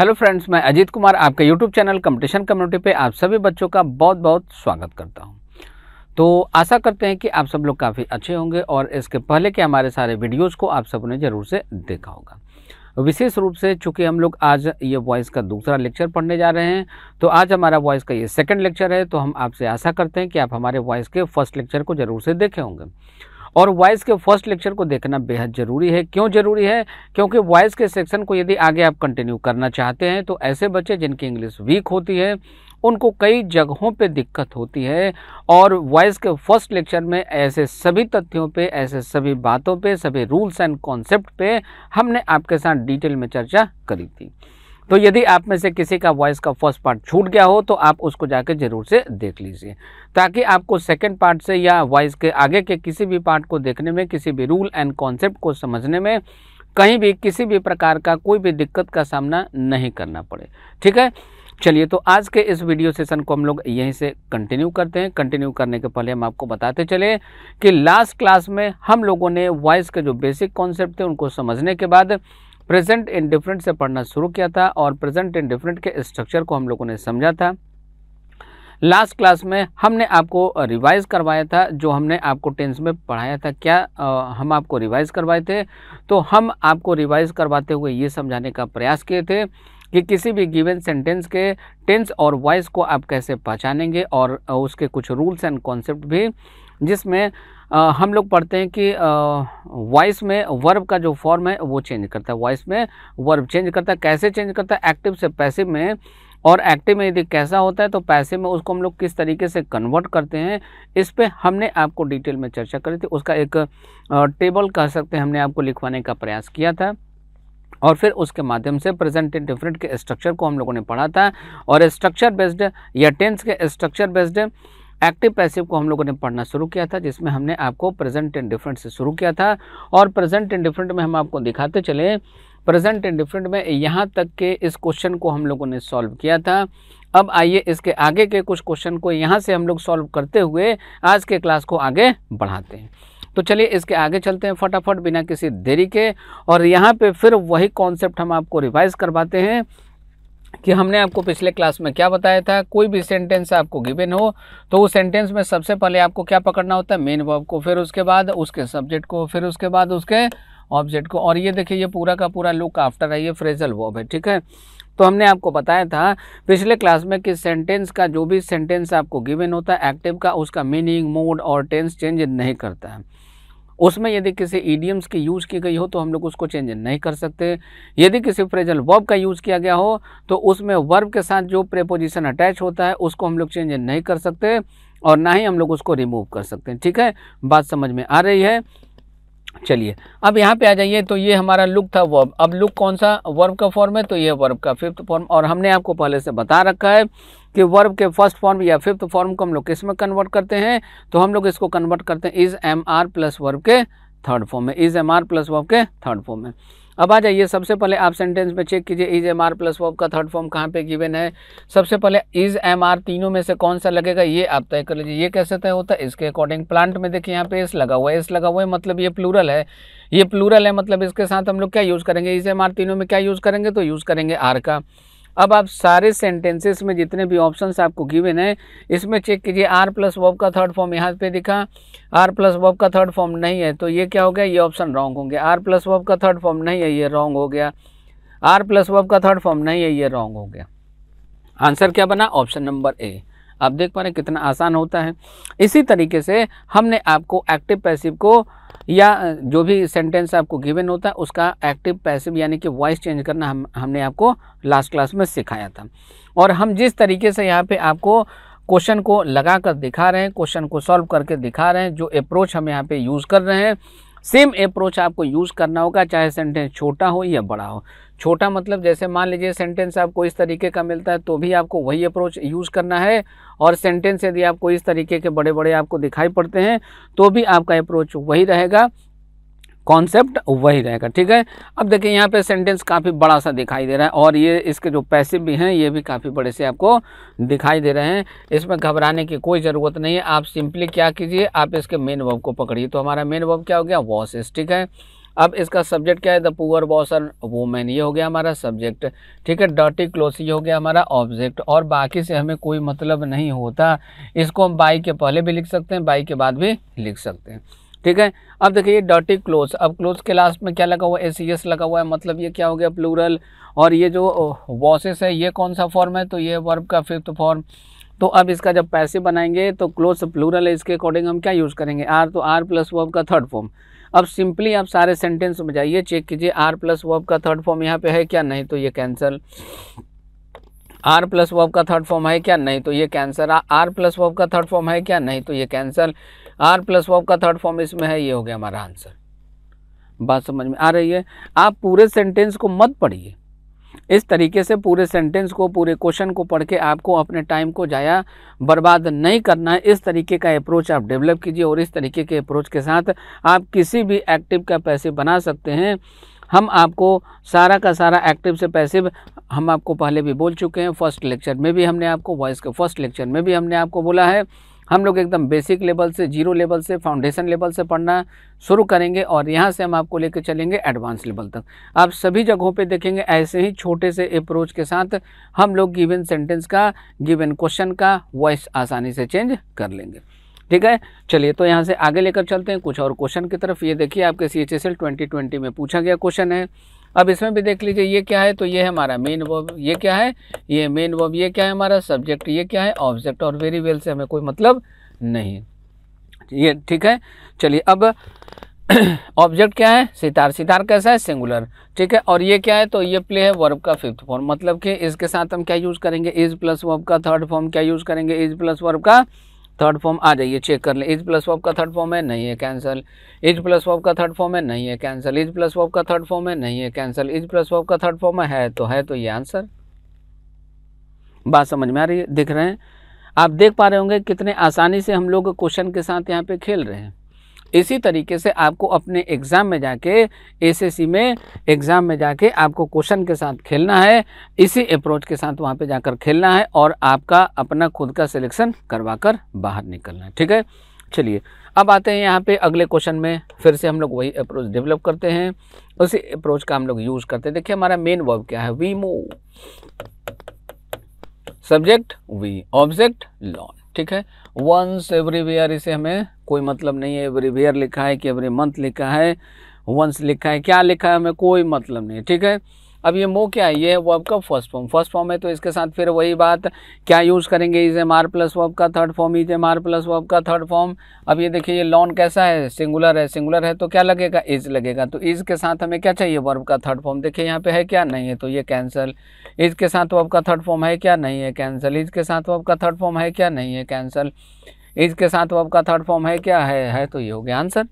hello friends मैं अजीत कुमार आपके YouTube channel competition community पे आप सभी बच्चों का बहुत बहुत स्वागत करता हूँ तो आशा करते हैं कि आप सब लोग काफ़ी अच्छे होंगे और इसके पहले के हमारे सारे वीडियोस को आप सब ने ज़रूर से देखा होगा विशेष रूप से चूंकि हम लोग आज ये वॉइस का दूसरा लेक्चर पढ़ने जा रहे हैं तो आज हमारा वॉइस का ये सेकेंड लेक्चर है तो हम आपसे आशा करते हैं कि आप हमारे वॉइस के फर्स्ट लेक्चर को ज़रूर से देखे होंगे और वॉइस के फर्स्ट लेक्चर को देखना बेहद ज़रूरी है क्यों ज़रूरी है क्योंकि वॉइस के सेक्शन को यदि आगे आप कंटिन्यू करना चाहते हैं तो ऐसे बच्चे जिनकी इंग्लिश वीक होती है उनको कई जगहों पे दिक्कत होती है और वॉइस के फर्स्ट लेक्चर में ऐसे सभी तथ्यों पे ऐसे सभी बातों पे सभी रूल्स एंड कॉन्सेप्ट पे हमने आपके साथ डिटेल में चर्चा करी थी तो यदि आप में से किसी का वॉइस का फर्स्ट पार्ट छूट गया हो तो आप उसको जाके ज़रूर से देख लीजिए ताकि आपको सेकेंड पार्ट से या वॉइस के आगे के किसी भी पार्ट को देखने में किसी भी रूल एंड कॉन्सेप्ट को समझने में कहीं भी किसी भी प्रकार का कोई भी दिक्कत का सामना नहीं करना पड़े ठीक है चलिए तो आज के इस वीडियो सेशन को हम लोग यहीं से कंटिन्यू करते हैं कंटिन्यू करने के पहले हम आपको बताते चले कि लास्ट क्लास में हम लोगों ने वॉइस के जो बेसिक कॉन्सेप्ट थे उनको समझने के बाद प्रेजेंट इन डिफरेंट से पढ़ना शुरू किया था और प्रेजेंट इन डिफरेंट के स्ट्रक्चर को हम लोगों ने समझा था लास्ट क्लास में हमने आपको रिवाइज करवाया था जो हमने आपको टेंस में पढ़ाया था क्या आ, हम आपको रिवाइज करवाए थे तो हम आपको रिवाइज करवाते हुए ये समझाने का प्रयास किए थे कि किसी भी गिवन सेंटेंस के टेंस और वॉइस को आप कैसे पहचानेंगे और उसके कुछ रूल्स एंड कॉन्सेप्ट भी जिसमें आ, हम लोग पढ़ते हैं कि वॉइस में वर्ब का जो फॉर्म है वो चेंज करता है वॉइस में वर्ब चेंज करता है कैसे चेंज करता है एक्टिव से पैसिव में और एक्टिव में यदि कैसा होता है तो पैसे में उसको हम लोग किस तरीके से कन्वर्ट करते हैं इस पर हमने आपको डिटेल में चर्चा करी थी उसका एक टेबल कह सकते हैं हमने आपको लिखवाने का प्रयास किया था और फिर उसके माध्यम से प्रेजेंट डिफरेंट के स्ट्रक्चर को हम लोगों ने पढ़ा था और स्ट्रक्चर बेस्ड या टेंस के स्ट्रक्चर बेस्ड एक्टिव पैसिव को हम लोगों ने पढ़ना शुरू किया था जिसमें हमने आपको प्रेजेंट एंड डिफरेंट से शुरू किया था और प्रेजेंट एंड डिफरेंट में हम आपको दिखाते चले प्रेजेंट एंड डिफरेंट में यहाँ तक के इस क्वेश्चन को हम लोगों ने सॉल्व किया था अब आइए इसके आगे के कुछ क्वेश्चन को यहाँ से हम लोग सॉल्व करते हुए आज के क्लास को आगे बढ़ाते हैं तो चलिए इसके आगे चलते हैं फटाफट बिना किसी देरी के और यहाँ पे फिर वही कॉन्सेप्ट हम आपको रिवाइज करवाते हैं कि हमने आपको पिछले क्लास में क्या बताया था कोई भी सेंटेंस आपको गिवन हो तो उस सेंटेंस में सबसे पहले आपको क्या पकड़ना होता है मेन वर्ब को फिर उसके बाद उसके सब्जेक्ट को फिर उसके बाद उसके ऑब्जेक्ट को और ये देखिए ये पूरा का पूरा लुक आफ्टर है ये फ्रेजल वर्ब है ठीक है तो हमने आपको बताया था पिछले क्लास में कि सेंटेंस का जो भी सेंटेंस आपको गिवन होता है एक्टिव का उसका मीनिंग मूड और टेंस चेंज नहीं करता है उसमें यदि किसी ईडियम्स की यूज़ की गई हो तो हम लोग उसको चेंज नहीं कर सकते यदि किसी फ्रेजल वर्ब का यूज़ किया गया हो तो उसमें वर्ब के साथ जो प्रेपोजिशन अटैच होता है उसको हम लोग चेंज नहीं कर सकते और ना ही हम लोग उसको रिमूव कर सकते हैं ठीक है बात समझ में आ रही है चलिए अब यहाँ पे आ जाइए तो ये हमारा लुक था वर्ब अब लुक कौन सा वर्ब का फॉर्म है तो ये वर्ब का फिफ्थ फॉर्म और हमने आपको पहले से बता रखा है कि वर्ब के फर्स्ट फॉर्म या फिफ्थ फॉर्म को हम लोग किस में कन्वर्ट करते हैं तो हम लोग इसको कन्वर्ट करते हैं is am are plus verb के थर्ड फॉर्म में is am are plus verb के थर्ड फॉर्म में अब आ जाइए सबसे पहले आप सेंटेंस में चेक कीजिए is am are plus verb का थर्ड फॉर्म कहाँ पे गिवन है सबसे पहले इज एम आर तीनों में से कौन सा लगेगा ये आप तय कर लीजिए ये कैसे तय होता है इसके अकॉर्डिंग प्लांट में देखिए यहाँ पे एस लगा हुआ है एस लगा हुआ है मतलब ये प्लूरल है ये प्लूरल है मतलब इसके साथ हम लोग क्या यूज़ करेंगे इज एम आर तीनों में क्या यूज़ करेंगे तो यूज़ करेंगे आर का अब आप सारे सेंटेंसेस में जितने भी ऑप्शंस आपको गिवन है इसमें चेक कीजिए आर प्लस वॉब का थर्ड फॉर्म यहाँ पे दिखा आर प्लस वॉब का थर्ड फॉर्म नहीं है तो ये क्या हो गया ये ऑप्शन रॉन्ग होंगे आर प्लस वॉब का थर्ड फॉर्म नहीं है ये रॉन्ग हो गया आर प्लस वॉब का थर्ड फॉर्म नहीं है ये रॉन्ग हो गया आंसर क्या बना ऑप्शन नंबर ए आप देख पा रहे हैं कितना आसान होता है इसी तरीके से हमने आपको एक्टिव पैसिव को या जो भी सेंटेंस आपको गिवन होता है उसका एक्टिव पैसिव यानी कि वॉइस चेंज करना हम हमने आपको लास्ट क्लास में सिखाया था और हम जिस तरीके से यहाँ पे आपको क्वेश्चन को लगा कर दिखा रहे हैं क्वेश्चन को सॉल्व करके दिखा रहे हैं जो अप्रोच हम यहाँ पे यूज़ कर रहे हैं सेम अप्रोच आपको यूज़ करना होगा चाहे सेंटेंस छोटा हो या बड़ा हो छोटा मतलब जैसे मान लीजिए सेंटेंस आपको इस तरीके का मिलता है तो भी आपको वही अप्रोच यूज़ करना है और सेंटेंस यदि आपको इस तरीके के बड़े बड़े आपको दिखाई पड़ते हैं तो भी आपका अप्रोच वही रहेगा कॉन्सेप्ट वही रहेगा ठीक है अब देखिए यहाँ पे सेंटेंस काफ़ी बड़ा सा दिखाई दे रहा है और ये इसके जो पैसे भी हैं ये भी काफ़ी बड़े से आपको दिखाई दे रहे हैं इसमें घबराने की कोई ज़रूरत नहीं है आप सिंपली क्या कीजिए आप इसके मेन वर्ब को पकड़िए तो हमारा मेन वर्ब क्या हो गया वॉसेस ठीक है अब इसका सब्जेक्ट क्या है द पुअर बॉस और वोमेन ये हो गया हमारा सब्जेक्ट ठीक है डर्टी क्लोथ ये हो गया हमारा ऑब्जेक्ट और बाकी से हमें कोई मतलब नहीं होता इसको हम बाई के पहले भी लिख सकते हैं बाई के बाद भी लिख सकते हैं ठीक है अब देखिए ये डर्टी अब क्लोथ के लास्ट में क्या लगा हुआ है ए सी एस लगा हुआ है मतलब ये क्या हो गया प्लूरल और ये जो वॉसेस है ये कौन सा फॉर्म है तो ये वर्ब का फिफ्थ फॉर्म तो अब इसका जब पैसे बनाएंगे तो क्लोज प्लूरल है इसके अकॉर्डिंग हम क्या यूज़ करेंगे आर तो आर प्लस वर्ब का थर्ड फॉर्म अब सिंपली आप सारे सेंटेंस में जाइए चेक कीजिए आर प्लस वर्ब का थर्ड फॉर्म यहाँ पे है क्या नहीं तो ये कैंसिल आर प्लस वर्ब का थर्ड फॉर्म है क्या नहीं तो ये कैंसल आर प्लस वर्ब का थर्ड फॉर्म है क्या नहीं तो ये कैंसल आर प्लस वर्ब का थर्ड फॉर्म इसमें है ये हो गया हमारा आंसर बात समझ में आ रही है आप पूरे सेंटेंस को मत पढ़िए इस तरीके से पूरे सेंटेंस को पूरे क्वेश्चन को पढ़ के आपको अपने टाइम को जाया बर्बाद नहीं करना है इस तरीके का अप्रोच आप डेवलप कीजिए और इस तरीके के अप्रोच के साथ आप किसी भी एक्टिव का पैसे बना सकते हैं हम आपको सारा का सारा एक्टिव से पैसिव हम आपको पहले भी बोल चुके हैं फर्स्ट लेक्चर में भी हमने आपको वॉइस के फर्स्ट लेक्चर में भी हमने आपको बोला है हम लोग एकदम बेसिक लेवल से जीरो लेवल से फाउंडेशन लेवल से पढ़ना शुरू करेंगे और यहाँ से हम आपको लेकर चलेंगे एडवांस लेवल तक आप सभी जगहों पे देखेंगे ऐसे ही छोटे से अप्रोच के साथ हम लोग गिवन सेंटेंस का गिवन क्वेश्चन का वॉइस आसानी से चेंज कर लेंगे ठीक है चलिए तो यहाँ से आगे लेकर चलते हैं कुछ और क्वेश्चन की तरफ ये देखिए आपके C H S L twenty twenty में पूछा गया क्वेश्चन है अब इसमें भी देख लीजिए ये क्या है तो ये हमारा मेन वर्ब ये क्या है ये मेन वर्ब ये क्या है हमारा सब्जेक्ट ये क्या है ऑब्जेक्ट और वेरी वेल से हमें कोई मतलब नहीं ये ठीक है चलिए अब ऑब्जेक्ट क्या है सितार सितार कैसा है सिंगुलर ठीक है और ये क्या है तो ये प्ले है वर्ब का फिफ्थ फॉर्म मतलब कि इसके साथ हम क्या यूज़ करेंगे इज प्लस वर्ब का थर्ड फॉर्म क्या यूज़ करेंगे इज प्लस वर्ब का थर्ड फॉर्म आ जाइए चेक कर लें इज प्लस वॉब का थर्ड फॉर्म है नहीं है कैंसिल इज प्लस वॉब का थर्ड फॉर्म है नहीं है कैंसिल इज प्लस वॉब का थर्ड फॉर्म है नहीं है कैंसिल इज प्लस वॉब का थर्ड फॉर्म है तो है तो ये आंसर बात समझ में आ रही है दिख रहे हैं आप देख पा रहे होंगे कितने आसानी से हम लोग क्वेश्चन के साथ यहाँ पे खेल रहे हैं इसी तरीके से आपको अपने एग्ज़ाम में जाके एसएससी में एग्ज़ाम में जाके आपको क्वेश्चन के साथ खेलना है इसी अप्रोच के साथ वहाँ पे जाकर खेलना है और आपका अपना खुद का सिलेक्शन करवा कर बाहर निकलना है ठीक है चलिए अब आते हैं यहाँ पे अगले क्वेश्चन में फिर से हम लोग वही अप्रोच डेवलप करते हैं उसी अप्रोच का हम लोग यूज़ करते हैं देखिए हमारा मेन वर्ब क्या है we move subject we object lawn ठीक है वंस एवरीवेयर इसे हमें कोई मतलब नहीं है एवरी वेयर लिखा है कि एवरी मंथ लिखा है वंस लिखा है क्या लिखा है हमें कोई मतलब नहीं है ठीक है अब ये मो क्या है ये वर्ब का फर्स्ट फॉर्म फर्स्ट फॉर्म है तो इसके साथ फिर वही बात क्या यूज़ करेंगे is am are plus verb का third form is am are plus verb का थर्ड फॉर्म अब ये देखिए ये लॉन कैसा है सिंगुलर है सिंगुलर है तो क्या लगेगा इज लगेगा तो इज के साथ हमें क्या चाहिए वर्ब का थर्ड फॉर्म देखिए यहाँ पे है क्या नहीं है तो ये कैंसल इज के साथ वर्ब का थर्ड फॉर्म है क्या नहीं है कैंसल इज के साथ वर्ब का थर्ड फॉर्म है क्या नहीं है कैंसल इसके साथ आपका थर्ड फॉर्म है क्या है है तो ये हो गया आंसर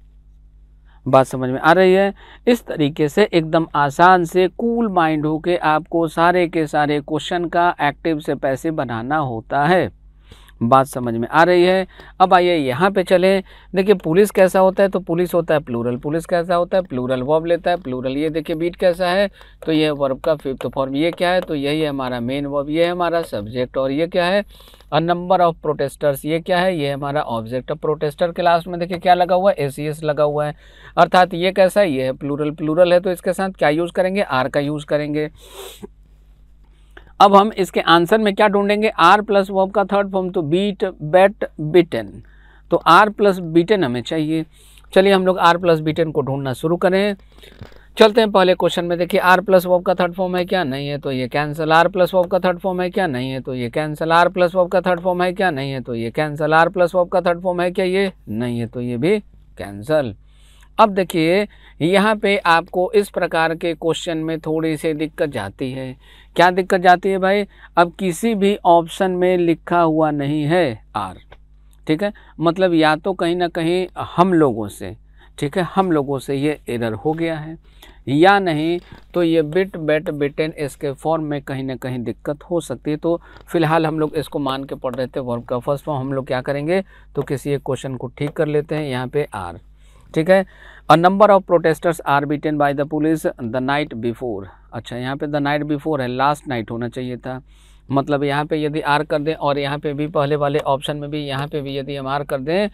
बात समझ में आ रही है इस तरीके से एकदम आसान से कूल माइंड होके आपको सारे के सारे क्वेश्चन का एक्टिव से पैसे बनाना होता है बात समझ में आ रही है अब आइए यहाँ पे चले देखिए पुलिस कैसा होता है तो पुलिस होता है प्लूरल पुलिस कैसा होता है प्लूरल वर्ब लेता है प्लूरल ये देखिए बीट कैसा है तो ये वर्ब का फिफ्थ फॉर्म ये क्या है तो यही है हमारा मेन वर्ब ये है हमारा सब्जेक्ट और ये क्या है अ नंबर ऑफ प्रोटेस्टर्स ये क्या है ये हमारा ऑब्जेक्ट ऑफ प्रोटेस्टर के लास्ट में देखिए क्या लगा हुआ है ए लगा हुआ है अर्थात ये कैसा है ये है प्लूरल प्लूरल है तो इसके साथ क्या यूज़ करेंगे आर का यूज़ करेंगे अब हम इसके आंसर में क्या ढूंढेंगे आर प्लस वर्ब का थर्ड फॉर्म तो बीट बेट बिटन तो आर प्लस बीटन हमें चाहिए चलिए हम लोग आर प्लस बीटन को ढूंढना शुरू करें चलते हैं पहले क्वेश्चन में देखिए आर प्लस वॉब का थर्ड फॉर्म है क्या नहीं है तो ये कैंसिल आर प्लस वॉब का थर्ड फॉर्म है क्या नहीं है तो ये कैंसिल आर प्लस वॉब का थर्ड फॉर्म है क्या नहीं है तो ये कैंसिल आर प्लस वॉब का थर्ड फॉर्म है क्या ये नहीं है तो ये भी कैंसल अब देखिए यहाँ पे आपको इस प्रकार के क्वेश्चन में थोड़ी सी दिक्कत जाती है क्या दिक्कत जाती है भाई अब किसी भी ऑप्शन में लिखा हुआ नहीं है आर ठीक है मतलब या तो कहीं ना कहीं हम लोगों से ठीक है हम लोगों से ये एरर हो गया है या नहीं तो ये बिट बेट बिटेन इसके फॉर्म में कहीं ना कहीं दिक्कत हो सकती है तो फिलहाल हम लोग इसको मान के पढ़ रहे थे वर्ब का फर्स्ट फॉर्म हम लोग क्या करेंगे तो किसी एक क्वेश्चन को ठीक कर लेते हैं यहाँ पे आर ठीक है a number of protesters are beaten by the police the night before अच्छा यहाँ पे द नाइट बिफोर है लास्ट नाइट होना चाहिए था मतलब यहाँ पे यदि आर कर दें और यहाँ पे भी पहले वाले ऑप्शन में भी यहाँ पे भी यदि हम आर कर दें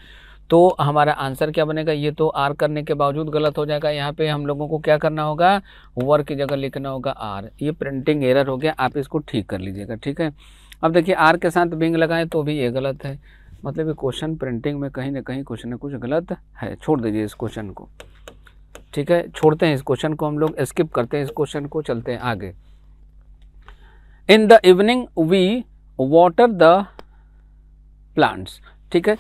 तो हमारा आंसर क्या बनेगा ये तो आर करने के बावजूद गलत हो जाएगा यहाँ पे हम लोगों को क्या करना होगा वर की जगह लिखना होगा आर ये प्रिंटिंग एरर हो गया आप इसको ठीक कर लीजिएगा ठीक है अब देखिए आर के साथ बिंग लगाएं तो भी ये गलत है मतलब ये क्वेश्चन प्रिंटिंग में कहीं ना कहीं कुछ ना कुछ गलत है छोड़ दीजिए इस क्वेश्चन को ठीक है छोड़ते हैं इस क्वेश्चन को हम लोग स्किप करते हैं इस क्वेश्चन को चलते हैं आगे in the evening we water the plants ठीक है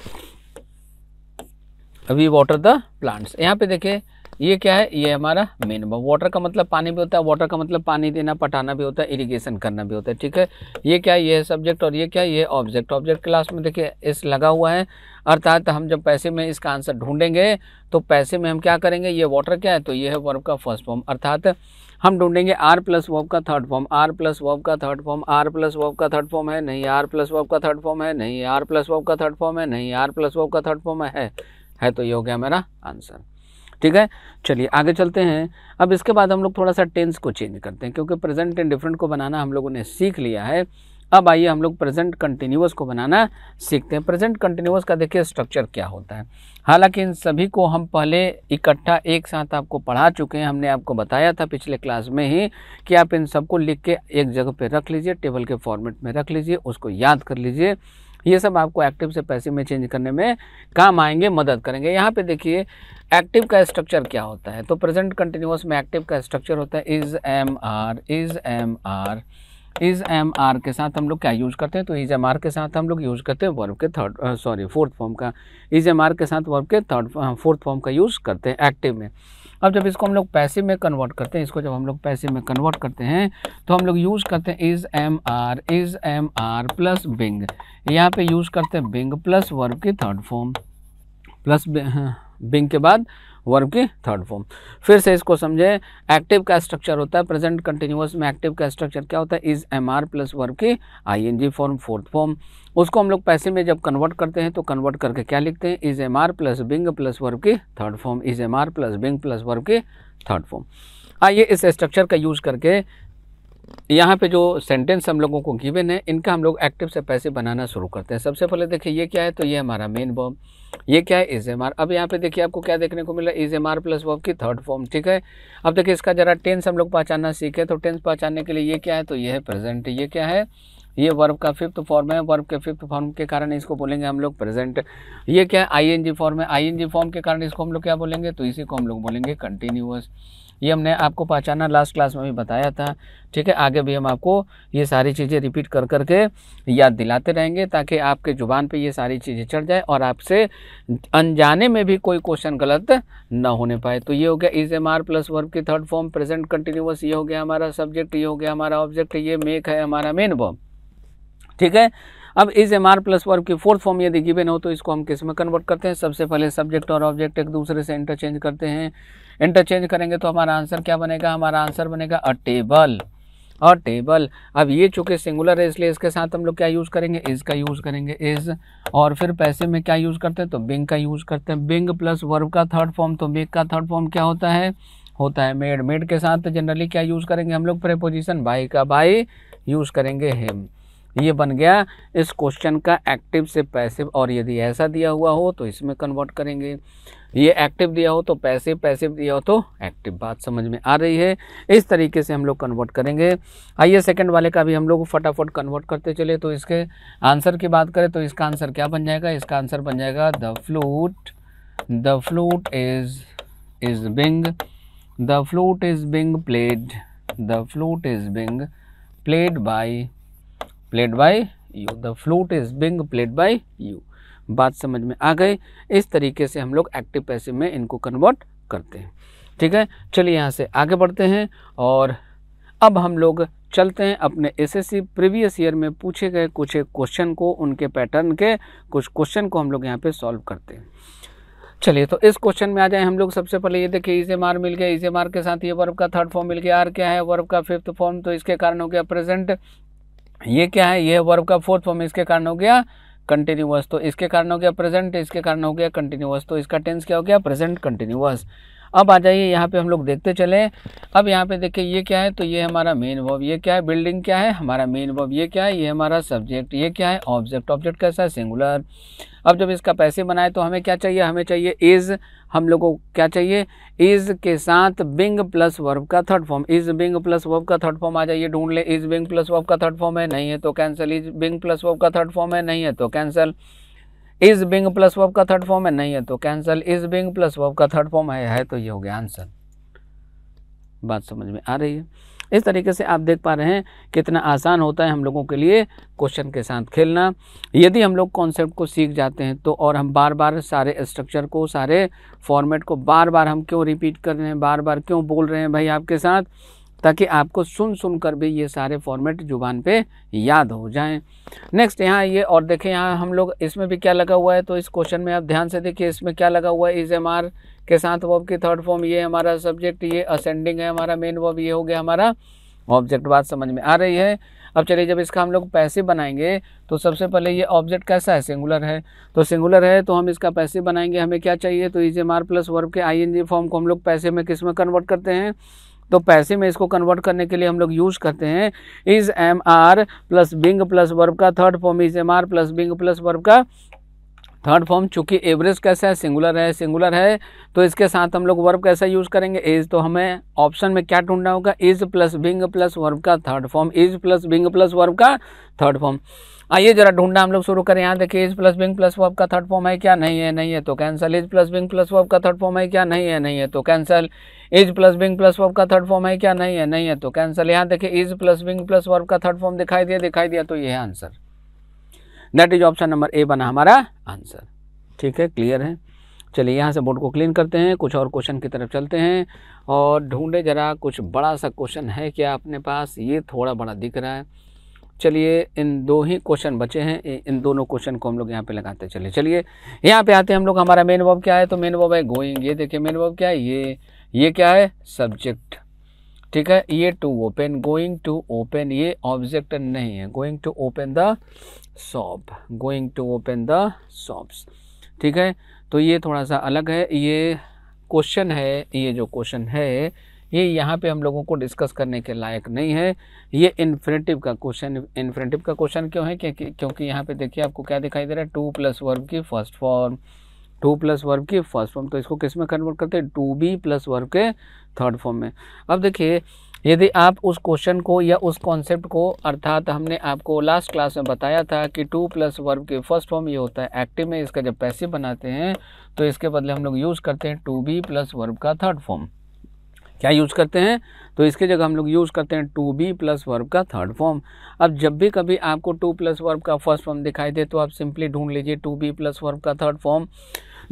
वी वाटर द प्लांट्स यहाँ पे देखिए ये क्या है ये हमारा मेन वाटर का मतलब पानी भी होता है वाटर का मतलब पानी देना पटाना भी होता है इरिगेशन करना भी होता है ठीक है ये क्या ये है सब्जेक्ट और ये क्या ये ऑब्जेक्ट ऑब्जेक्ट क्लास में देखिए इस लगा हुआ है अर्थात हम जब पैसे में इसका आंसर ढूंढेंगे तो पैसे में हम क्या करेंगे ये वाटर क्या है तो ये है वर्ब का फर्स्ट फॉर्म अर्थात हम ढूंढेंगे आर प्लस वर्ब का third form are plus verb का third form are plus verb का थर्ड फॉर्म है नहीं आर प्लस वर्ब का थर्ड फॉर्म है नहीं आर प्लस वर्ब का थर्ड फॉर्म है नहीं आर प्लस वर्ब का थर्ड फॉर्म है है तो ये हो गया मेरा आंसर ठीक है चलिए आगे चलते हैं अब इसके बाद हम लोग थोड़ा सा टेंस को चेंज करते हैं क्योंकि प्रेजेंट एंड डिफरेंट को बनाना हम लोगों ने सीख लिया है अब आइए हम लोग प्रेजेंट कंटिन्यूस को बनाना सीखते हैं प्रेजेंट कंटिन्यूस का देखिए स्ट्रक्चर क्या होता है हालांकि इन सभी को हम पहले इकट्ठा एक साथ आपको पढ़ा चुके हैं हमने आपको बताया था पिछले क्लास में ही कि आप इन सबको लिख के एक जगह पर रख लीजिए टेबल के फॉर्मेट में रख लीजिए उसको याद कर लीजिए ये सब आपको एक्टिव से पैसे में चेंज करने में काम आएंगे मदद करेंगे यहाँ पे देखिए एक्टिव का स्ट्रक्चर क्या होता है तो प्रेजेंट कंटिन्यूस में एक्टिव का स्ट्रक्चर होता है is am are is am are is am are के साथ हम लोग क्या यूज़ करते हैं तो इज एम आर के साथ हम लोग यूज़ करते हैं वर्ब के थर्ड सॉरी फोर्थ फॉर्म का इज एम आर के साथ वर्ब के थर्ड फोर्थ फॉर्म का यूज़ करते हैं एक्टिव में अब जब इसको हम लोग पैसे में कन्वर्ट करते हैं इसको जब हम लोग पैसे में कन्वर्ट करते हैं तो हम लोग यूज़ करते हैं is am are is am are plus being यहाँ पे यूज़ करते हैं बिंग प्लस वर्ब की थर्ड फॉर्म प्लस बिंग के बाद वर्ब की थर्ड फॉर्म फिर से इसको समझे एक्टिव का स्ट्रक्चर होता है प्रेजेंट कंटिन्यूस में एक्टिव का स्ट्रक्चर क्या होता है is am are plus verb की I N G form fourth form उसको हम लोग पैसे में जब कन्वर्ट करते हैं तो कन्वर्ट करके क्या लिखते हैं is am are plus being plus verb की third form is am are plus being plus verb की थर्ड फॉर्म आइए इस स्ट्रक्चर का यूज करके यहाँ पे जो सेंटेंस हम लोगों को गिवन है इनका हम लोग एक्टिव से पैसे बनाना शुरू करते हैं सबसे पहले देखिए ये क्या है तो ये हमारा मेन वर्ब ये क्या है इज एम आर अब यहाँ पे देखिए आपको क्या देखने को मिला is am are plus verb की थर्ड फॉर्म ठीक है अब देखिए इसका ज़रा टेंस हम लोग पहचानना सीखे तो टेंस पहचानने के लिए ये क्या है तो ये है प्रेजेंट ये क्या है ये वर्ब का फिफ्थ फॉर्म है वर्ब के फिफ्थ फॉर्म के कारण इसको बोलेंगे हम लोग प्रेजेंट ये क्या है जी फॉर्म है जी फॉर्म के कारण इसको हम लोग क्या बोलेंगे तो इसी को हम लोग बोलेंगे कंटिन्यूस ये हमने आपको पहचाना लास्ट क्लास में भी बताया था ठीक है आगे भी हम आपको ये सारी चीज़ें रिपीट कर कर के याद दिलाते रहेंगे ताकि आपके ज़ुबान पे ये सारी चीज़ें चढ़ जाए और आपसे अनजाने में भी कोई क्वेश्चन गलत ना होने पाए तो ये हो गया is am are plus verb की थर्ड फॉर्म प्रेजेंट कंटिन्यूस ये हो गया हमारा सब्जेक्ट ये हो गया हमारा ऑब्जेक्ट ये मेक है हमारा मेन वर्ब ठीक है अब is am are plus verb की फोर्थ फॉर्म यदि गिवेन हो तो इसको हम किस में कन्वर्ट करते हैं सबसे पहले सब्जेक्ट और ऑब्जेक्ट एक दूसरे से इंटरचेंज करते हैं इंटरचेंज करेंगे तो हमारा आंसर क्या बनेगा हमारा आंसर बनेगा अ टेबल अ टेबल अब ये चूँकि सिंगुलर है इसलिए इसके साथ हम लोग क्या यूज़ करेंगे इज़ का यूज़ करेंगे इज़ और फिर पैसे में क्या यूज़ करते हैं तो बिंग का यूज़ करते हैं बिंग प्लस वर्ब का थर्ड फॉर्म तो बिग का थर्ड फॉर्म क्या होता है होता है मेड मेड के साथ जनरली क्या यूज़ करेंगे हम लोग प्रेपोजिशन भाई का बाई यूज़ करेंगे हिम ये बन गया इस क्वेश्चन का एक्टिव से पैसिव और यदि ऐसा दिया हुआ हो तो इसमें कन्वर्ट करेंगे ये एक्टिव दिया हो तो पैसे पैसे दिया हो तो एक्टिव बात समझ में आ रही है इस तरीके से हम लोग कन्वर्ट करेंगे आइए सेकंड वाले का भी हम लोग फटाफट कन्वर्ट करते चले तो इसके आंसर की बात करें तो इसका आंसर क्या बन जाएगा इसका आंसर बन जाएगा the flute the flute is is being the flute is being played the flute is being played by played by you the flute is being played by you बात समझ में आ गई इस तरीके से हम लोग एक्टिव पैसे में इनको कन्वर्ट करते हैं ठीक है चलिए यहाँ से आगे बढ़ते हैं और अब हम लोग चलते हैं अपने एसएससी प्रीवियस ईयर में पूछे गए कुछ क्वेश्चन को उनके पैटर्न के कुछ क्वेश्चन को हम लोग यहाँ पे सॉल्व करते हैं चलिए तो इस क्वेश्चन में आ जाए हम लोग सबसे पहले ये देखिए इसे मार मिल गया इसे मार के साथ ये वर्ब का थर्ड फॉर्म मिल गया आर क्या है वर्ब का फिफ्थ फॉर्म तो इसके कारण हो गया प्रेजेंट ये क्या है ये वर्ब का फोर्थ फॉर्म इसके कारण हो गया कंटिन्यूअस तो इसके कारण हो गया प्रेजेंट इसके कारण हो गया कंटिन्यूअस तो इसका टेंस क्या हो गया प्रेजेंट कंटिन्यूअस अब आ जाइए यहाँ पे हम लोग देखते चले अब यहाँ पे देखिए ये क्या है तो ये हमारा मेन वर्ब ये क्या है बिल्डिंग क्या है हमारा मेन वर्ब ये क्या है ये हमारा सब्जेक्ट ये क्या है ऑब्जेक्ट ऑब्जेक्ट कैसा है सिंगुलर अब जब इसका पैसे बनाए तो हमें क्या चाहिए हमें चाहिए इज़ हम लोगों को क्या चाहिए इज़ के साथ बिंग प्लस वर्ब का third form is being plus verb का थर्ड फॉर्म आ जाइए ढूंढ ले इज़ बिंग प्लस वर्ब का थर्ड फॉर्म है नहीं है तो cancel is being plus verb का थर्ड फॉर्म है नहीं है तो cancel is being plus verb का थर्ड फॉर्म है नहीं है तो cancel is being plus verb का थर्ड फॉर्म है, है तो ये हो गया आंसर बात समझ में आ रही है इस तरीके से आप देख पा रहे हैं कितना आसान होता है हम लोगों के लिए क्वेश्चन के साथ खेलना यदि हम लोग कॉन्सेप्ट को सीख जाते हैं तो और हम बार बार सारे स्ट्रक्चर को सारे फॉर्मेट को बार बार हम क्यों रिपीट कर रहे हैं बार बार क्यों बोल रहे हैं भाई आपके साथ ताकि आपको सुन सुन कर भी ये सारे फॉर्मेट ज़ुबान पे याद हो जाएं नेक्स्ट यहाँ ये और देखें यहाँ हम लोग इसमें भी क्या लगा हुआ है तो इस क्वेश्चन में आप ध्यान से देखिए इसमें क्या लगा हुआ है इज एम आर के साथ वर्ब की थर्ड फॉर्म ये हमारा सब्जेक्ट ये असेंडिंग है हमारा मेन वर्ब ये हो गया हमारा ऑब्जेक्ट बात समझ में आ रही है अब चलिए जब इसका हम लोग पैसे बनाएंगे तो सबसे पहले ये ऑब्जेक्ट कैसा है सिंगुलर है तो सिंगुलर है तो हम इसका पैसे बनाएंगे हमें क्या चाहिए तो is am are plus verb के आई एन जी फॉर्म को हम लोग पैसे में किस में कन्वर्ट करते हैं तो पैसे में इसको कन्वर्ट करने के लिए हम लोग यूज़ करते हैं is am are plus being plus verb का third form is am are plus being plus verb का थर्ड फॉर्म चूंकि एवरेज कैसा है सिंगुलर है सिंगुलर है तो इसके साथ हम लोग वर्ब कैसा यूज़ करेंगे इज तो हमें ऑप्शन में क्या ढूंढना होगा is plus being plus verb का third form is plus being plus verb का थर्ड फॉर्म आइए जरा ढूंढना हम लोग शुरू करें यहाँ देखिए is plus being plus verb का थर्ड फॉर्म है क्या नहीं है नहीं है तो cancel is plus being plus verb का थर्ड फॉर्म है क्या नहीं है नहीं है तो cancel is plus being plus verb का थर्ड फॉर्म है क्या नहीं है नहीं है तो कैंसल यहाँ देखिए is plus being plus verb का थर्ड फॉर्म दिखाई दिया दिखाई दिया तो ये है answer that is option number A बना हमारा आंसर ठीक है क्लियर है चलिए यहाँ से बोर्ड को क्लीन करते हैं कुछ और क्वेश्चन की तरफ चलते हैं और ढूंढे जरा कुछ बड़ा सा क्वेश्चन है क्या अपने पास ये थोड़ा बड़ा दिख रहा है चलिए इन दो ही क्वेश्चन बचे हैं इन दोनों क्वेश्चन को हम लोग यहाँ पे लगाते चले चलिए यहाँ पे आते हैं हम लोग हमारा मेन वर्ब क्या है तो मेन वर्ब है गोइंग ये देखिए मेन वर्ब क्या है ये ये क्या है सब्जेक्ट ठीक है ये to open going to open ये ऑब्जेक्ट नहीं है going to open the shop going to open the shops ठीक है तो ये थोड़ा सा अलग है ये क्वेश्चन है ये जो क्वेश्चन है ये यहाँ पे हम लोगों को डिस्कस करने के लायक नहीं है ये इन्फ्रेटिव का क्वेश्चन इन्फ्रेटिव का क्वेश्चन क्यों है क्योंकि क्योंकि यहाँ पे देखिए आपको क्या दिखाई दे रहा है टू प्लस वर्ब की first form to plus verb की फर्स्ट फॉर्म तो इसको किस में कन्वर्ट करते हैं टू बी प्लस वर्ब के थर्ड फॉर्म में अब देखिए यदि आप उस क्वेश्चन को या उस कॉन्सेप्ट को अर्थात हमने आपको लास्ट क्लास में बताया था कि टू प्लस वर्ब के फर्स्ट फॉर्म ये होता है एक्टिव में इसका जब पैसिव बनाते हैं तो इसके बदले हम लोग यूज़ करते हैं टू बी प्लस वर्ब का थर्ड फॉर्म क्या यूज़ करते हैं तो इसके जगह हम लोग यूज़ करते हैं टू बी प्लस वर्ब का थर्ड फॉर्म अब जब भी कभी आपको टू प्लस वर्ब का फर्स्ट फॉर्म दिखाई दे तो आप सिंपली ढूंढ लीजिए टू बी प्लस वर्ब का थर्ड फॉर्म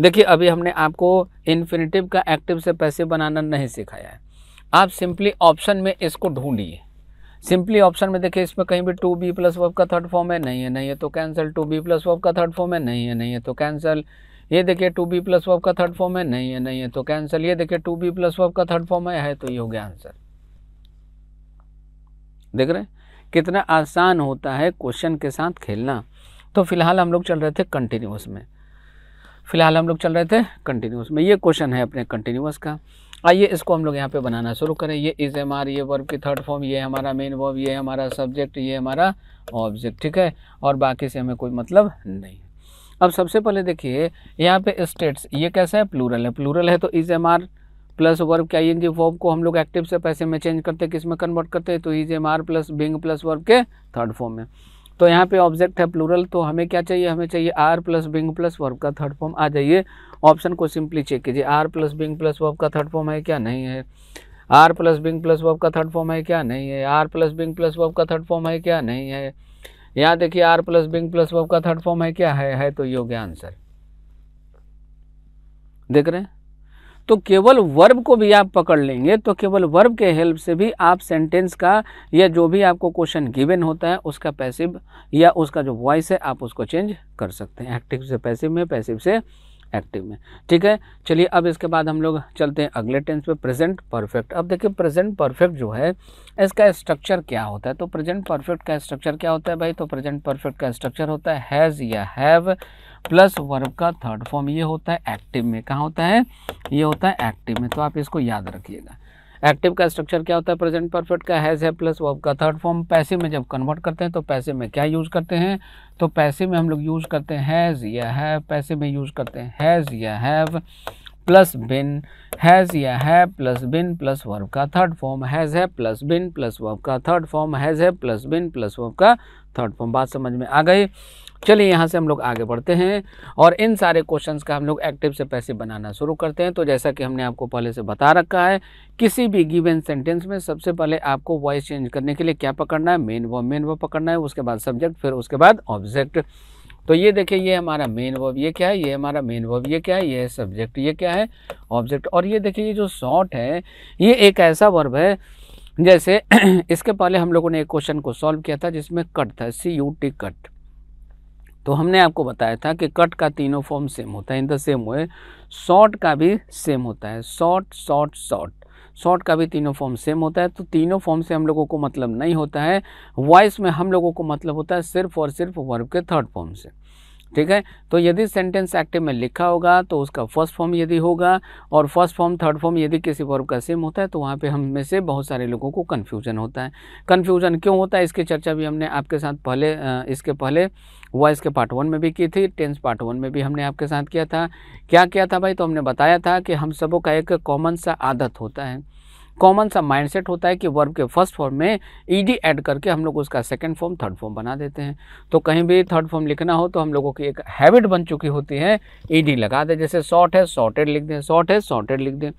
देखिए अभी हमने आपको इन्फिनेटिव का एक्टिव से पैसे बनाना नहीं सिखाया है आप सिंपली ऑप्शन में इसको ढूंढिए सिंपली ऑप्शन में देखिए इसमें कहीं भी टू बी प्लस वर्ब का थर्ड फॉर्म है नहीं है नहीं है तो cancel to be plus verb का थर्ड फॉर्म है नहीं है नहीं है तो कैंसिल ये देखिए टू बी प्लस वर्ब का थर्ड फॉर्म है नहीं है नहीं है तो कैंसिल ये देखिए टू बी प्लस वर्ब का थर्ड फॉर्म है, है तो ये हो गया आंसर देख रहे हैं कितना आसान होता है क्वेश्चन के साथ खेलना तो फिलहाल हम लोग चल रहे थे कंटिन्यूस में फिलहाल हम लोग चल रहे थे कंटिन्यूस में ये क्वेश्चन है अपने कंटिन्यूस का आइए इसको हम लोग यहाँ पे बनाना शुरू करें ये इज एम आर ये वर्ब की थर्ड फॉर्म ये हमारा मेन वर्ब ये हमारा सब्जेक्ट ये हमारा ऑब्जेक्ट ठीक है और बाकी से हमें कोई मतलब नहीं अब सबसे पहले देखिए यहाँ पे स्टेट्स ये कैसा है प्लूरल है प्लूरल है तो is am are plus verb के आई एन जी वर्ब को हम लोग एक्टिव से पैसे में चेंज करते हैं किस में कन्वर्ट करते हैं तो is am are plus being plus verb के थर्ड फॉर्म में तो यहाँ पे ऑब्जेक्ट है प्लूरल तो हमें क्या चाहिए हमें चाहिए are plus being plus verb का थर्ड फॉर्म आ जाइए ऑप्शन को सिंपली चेक कीजिए are plus being plus verb का थर्ड फॉर्म है क्या नहीं है are plus being plus verb का थर्ड फॉर्म है क्या नहीं है are plus being plus verb का थर्ड फॉर्म है क्या नहीं है यहाँ देखिए are plus being plus verb का थर्ड फॉर्म है क्या है है तो ये हो गया आंसर देख रहे हैं तो केवल वर्ब को भी आप पकड़ लेंगे तो केवल वर्ब के हेल्प से भी आप सेंटेंस का या जो भी आपको क्वेश्चन गिवन होता है उसका पैसिव या उसका जो वॉइस है आप उसको चेंज कर सकते हैं एक्टिव से पैसिव में पैसिव से एक्टिव में ठीक है चलिए अब इसके बाद हम लोग चलते हैं अगले टेंस पे प्रेजेंट परफेक्ट अब देखिए प्रेजेंट परफेक्ट जो है इसका स्ट्रक्चर क्या होता है तो प्रेजेंट परफेक्ट का स्ट्रक्चर क्या होता है भाई तो प्रेजेंट परफेक्ट का स्ट्रक्चर होता है हैज़ या हैव प्लस वर्ब का थर्ड फॉर्म ये होता है एक्टिव में कहाँ होता है ये होता है एक्टिव में तो आप इसको याद रखिएगा एक्टिव का स्ट्रक्चर क्या होता है प्रेजेंट परफेक्ट का हैज़ है प्लस वर्ब का थर्ड फॉर्म पैसे में जब कन्वर्ट करते हैं तो पैसे में क्या यूज़ करते हैं तो पैसे में हम लोग यूज़ करते हैं हैज़ या हैव पैसे में यूज़ करते हैं हैज़ या हैव प्लस बिन हैज़ या है प्लस बिन प्लस वर्ब का थर्ड फॉर्म हैज़ है प्लस बिन प्लस वर्ब का थर्ड फॉर्म हैज़ है प्लस बिन प्लस वर्ब का थर्ड फॉर्म बात समझ में आ गई चलिए यहाँ से हम लोग आगे बढ़ते हैं और इन सारे क्वेश्चंस का हम लोग एक्टिव से पैसे बनाना शुरू करते हैं तो जैसा कि हमने आपको पहले से बता रखा है किसी भी गिवन सेंटेंस में सबसे पहले आपको वॉइस चेंज करने के लिए क्या पकड़ना है मेन वर्ब मेन वर्ब पकड़ना है उसके बाद सब्जेक्ट फिर उसके बाद ऑब्जेक्ट तो ये देखिए ये हमारा मेन वर्ब ये क्या है ये हमारा मेन वर्ब ये क्या है ये सब्जेक्ट ये क्या है ऑब्जेक्ट और ये देखिए ये जो शॉर्ट है ये एक ऐसा वर्ब है जैसे इसके पहले हम लोगों ने एक क्वेश्चन को सॉल्व किया था जिसमें कट था सी यू टी कट तो हमने आपको बताया था कि कट का तीनों फॉर्म सेम होता है in the same way shot का भी सेम होता है शॉर्ट शॉर्ट शॉर्ट शॉर्ट का भी तीनों फॉर्म सेम होता है तो तीनों फॉर्म से हम लोगों को मतलब नहीं होता है वॉइस में हम लोगों को मतलब होता है सिर्फ और सिर्फ वर्ब के थर्ड फॉर्म से ठीक है तो यदि सेंटेंस एक्टिव में लिखा होगा तो उसका फर्स्ट फॉर्म यदि होगा और फर्स्ट फॉर्म थर्ड फॉर्म यदि किसी वर्ब का सेम होता है तो वहाँ पे हम में से बहुत सारे लोगों को कन्फ्यूजन होता है कन्फ्यूजन क्यों होता है इसकी चर्चा भी हमने आपके साथ पहले इसके पहले वॉइस के पार्ट वन में भी की थी टेंस पार्ट वन में भी हमने आपके साथ किया था क्या किया था भाई तो हमने बताया था कि हम सबों का एक कॉमन सा आदत होता है कॉमन सा माइंडसेट होता है कि वर्ब के फर्स्ट फॉर्म में ईडी ऐड करके हम लोग उसका सेकंड फॉर्म थर्ड फॉर्म बना देते हैं तो कहीं भी थर्ड फॉर्म लिखना हो तो हम लोगों की एक हैबिट बन चुकी होती है ईडी लगा दें जैसे शॉर्ट है शॉर्टेड लिख दें शॉर्ट है शॉर्टेड लिख दें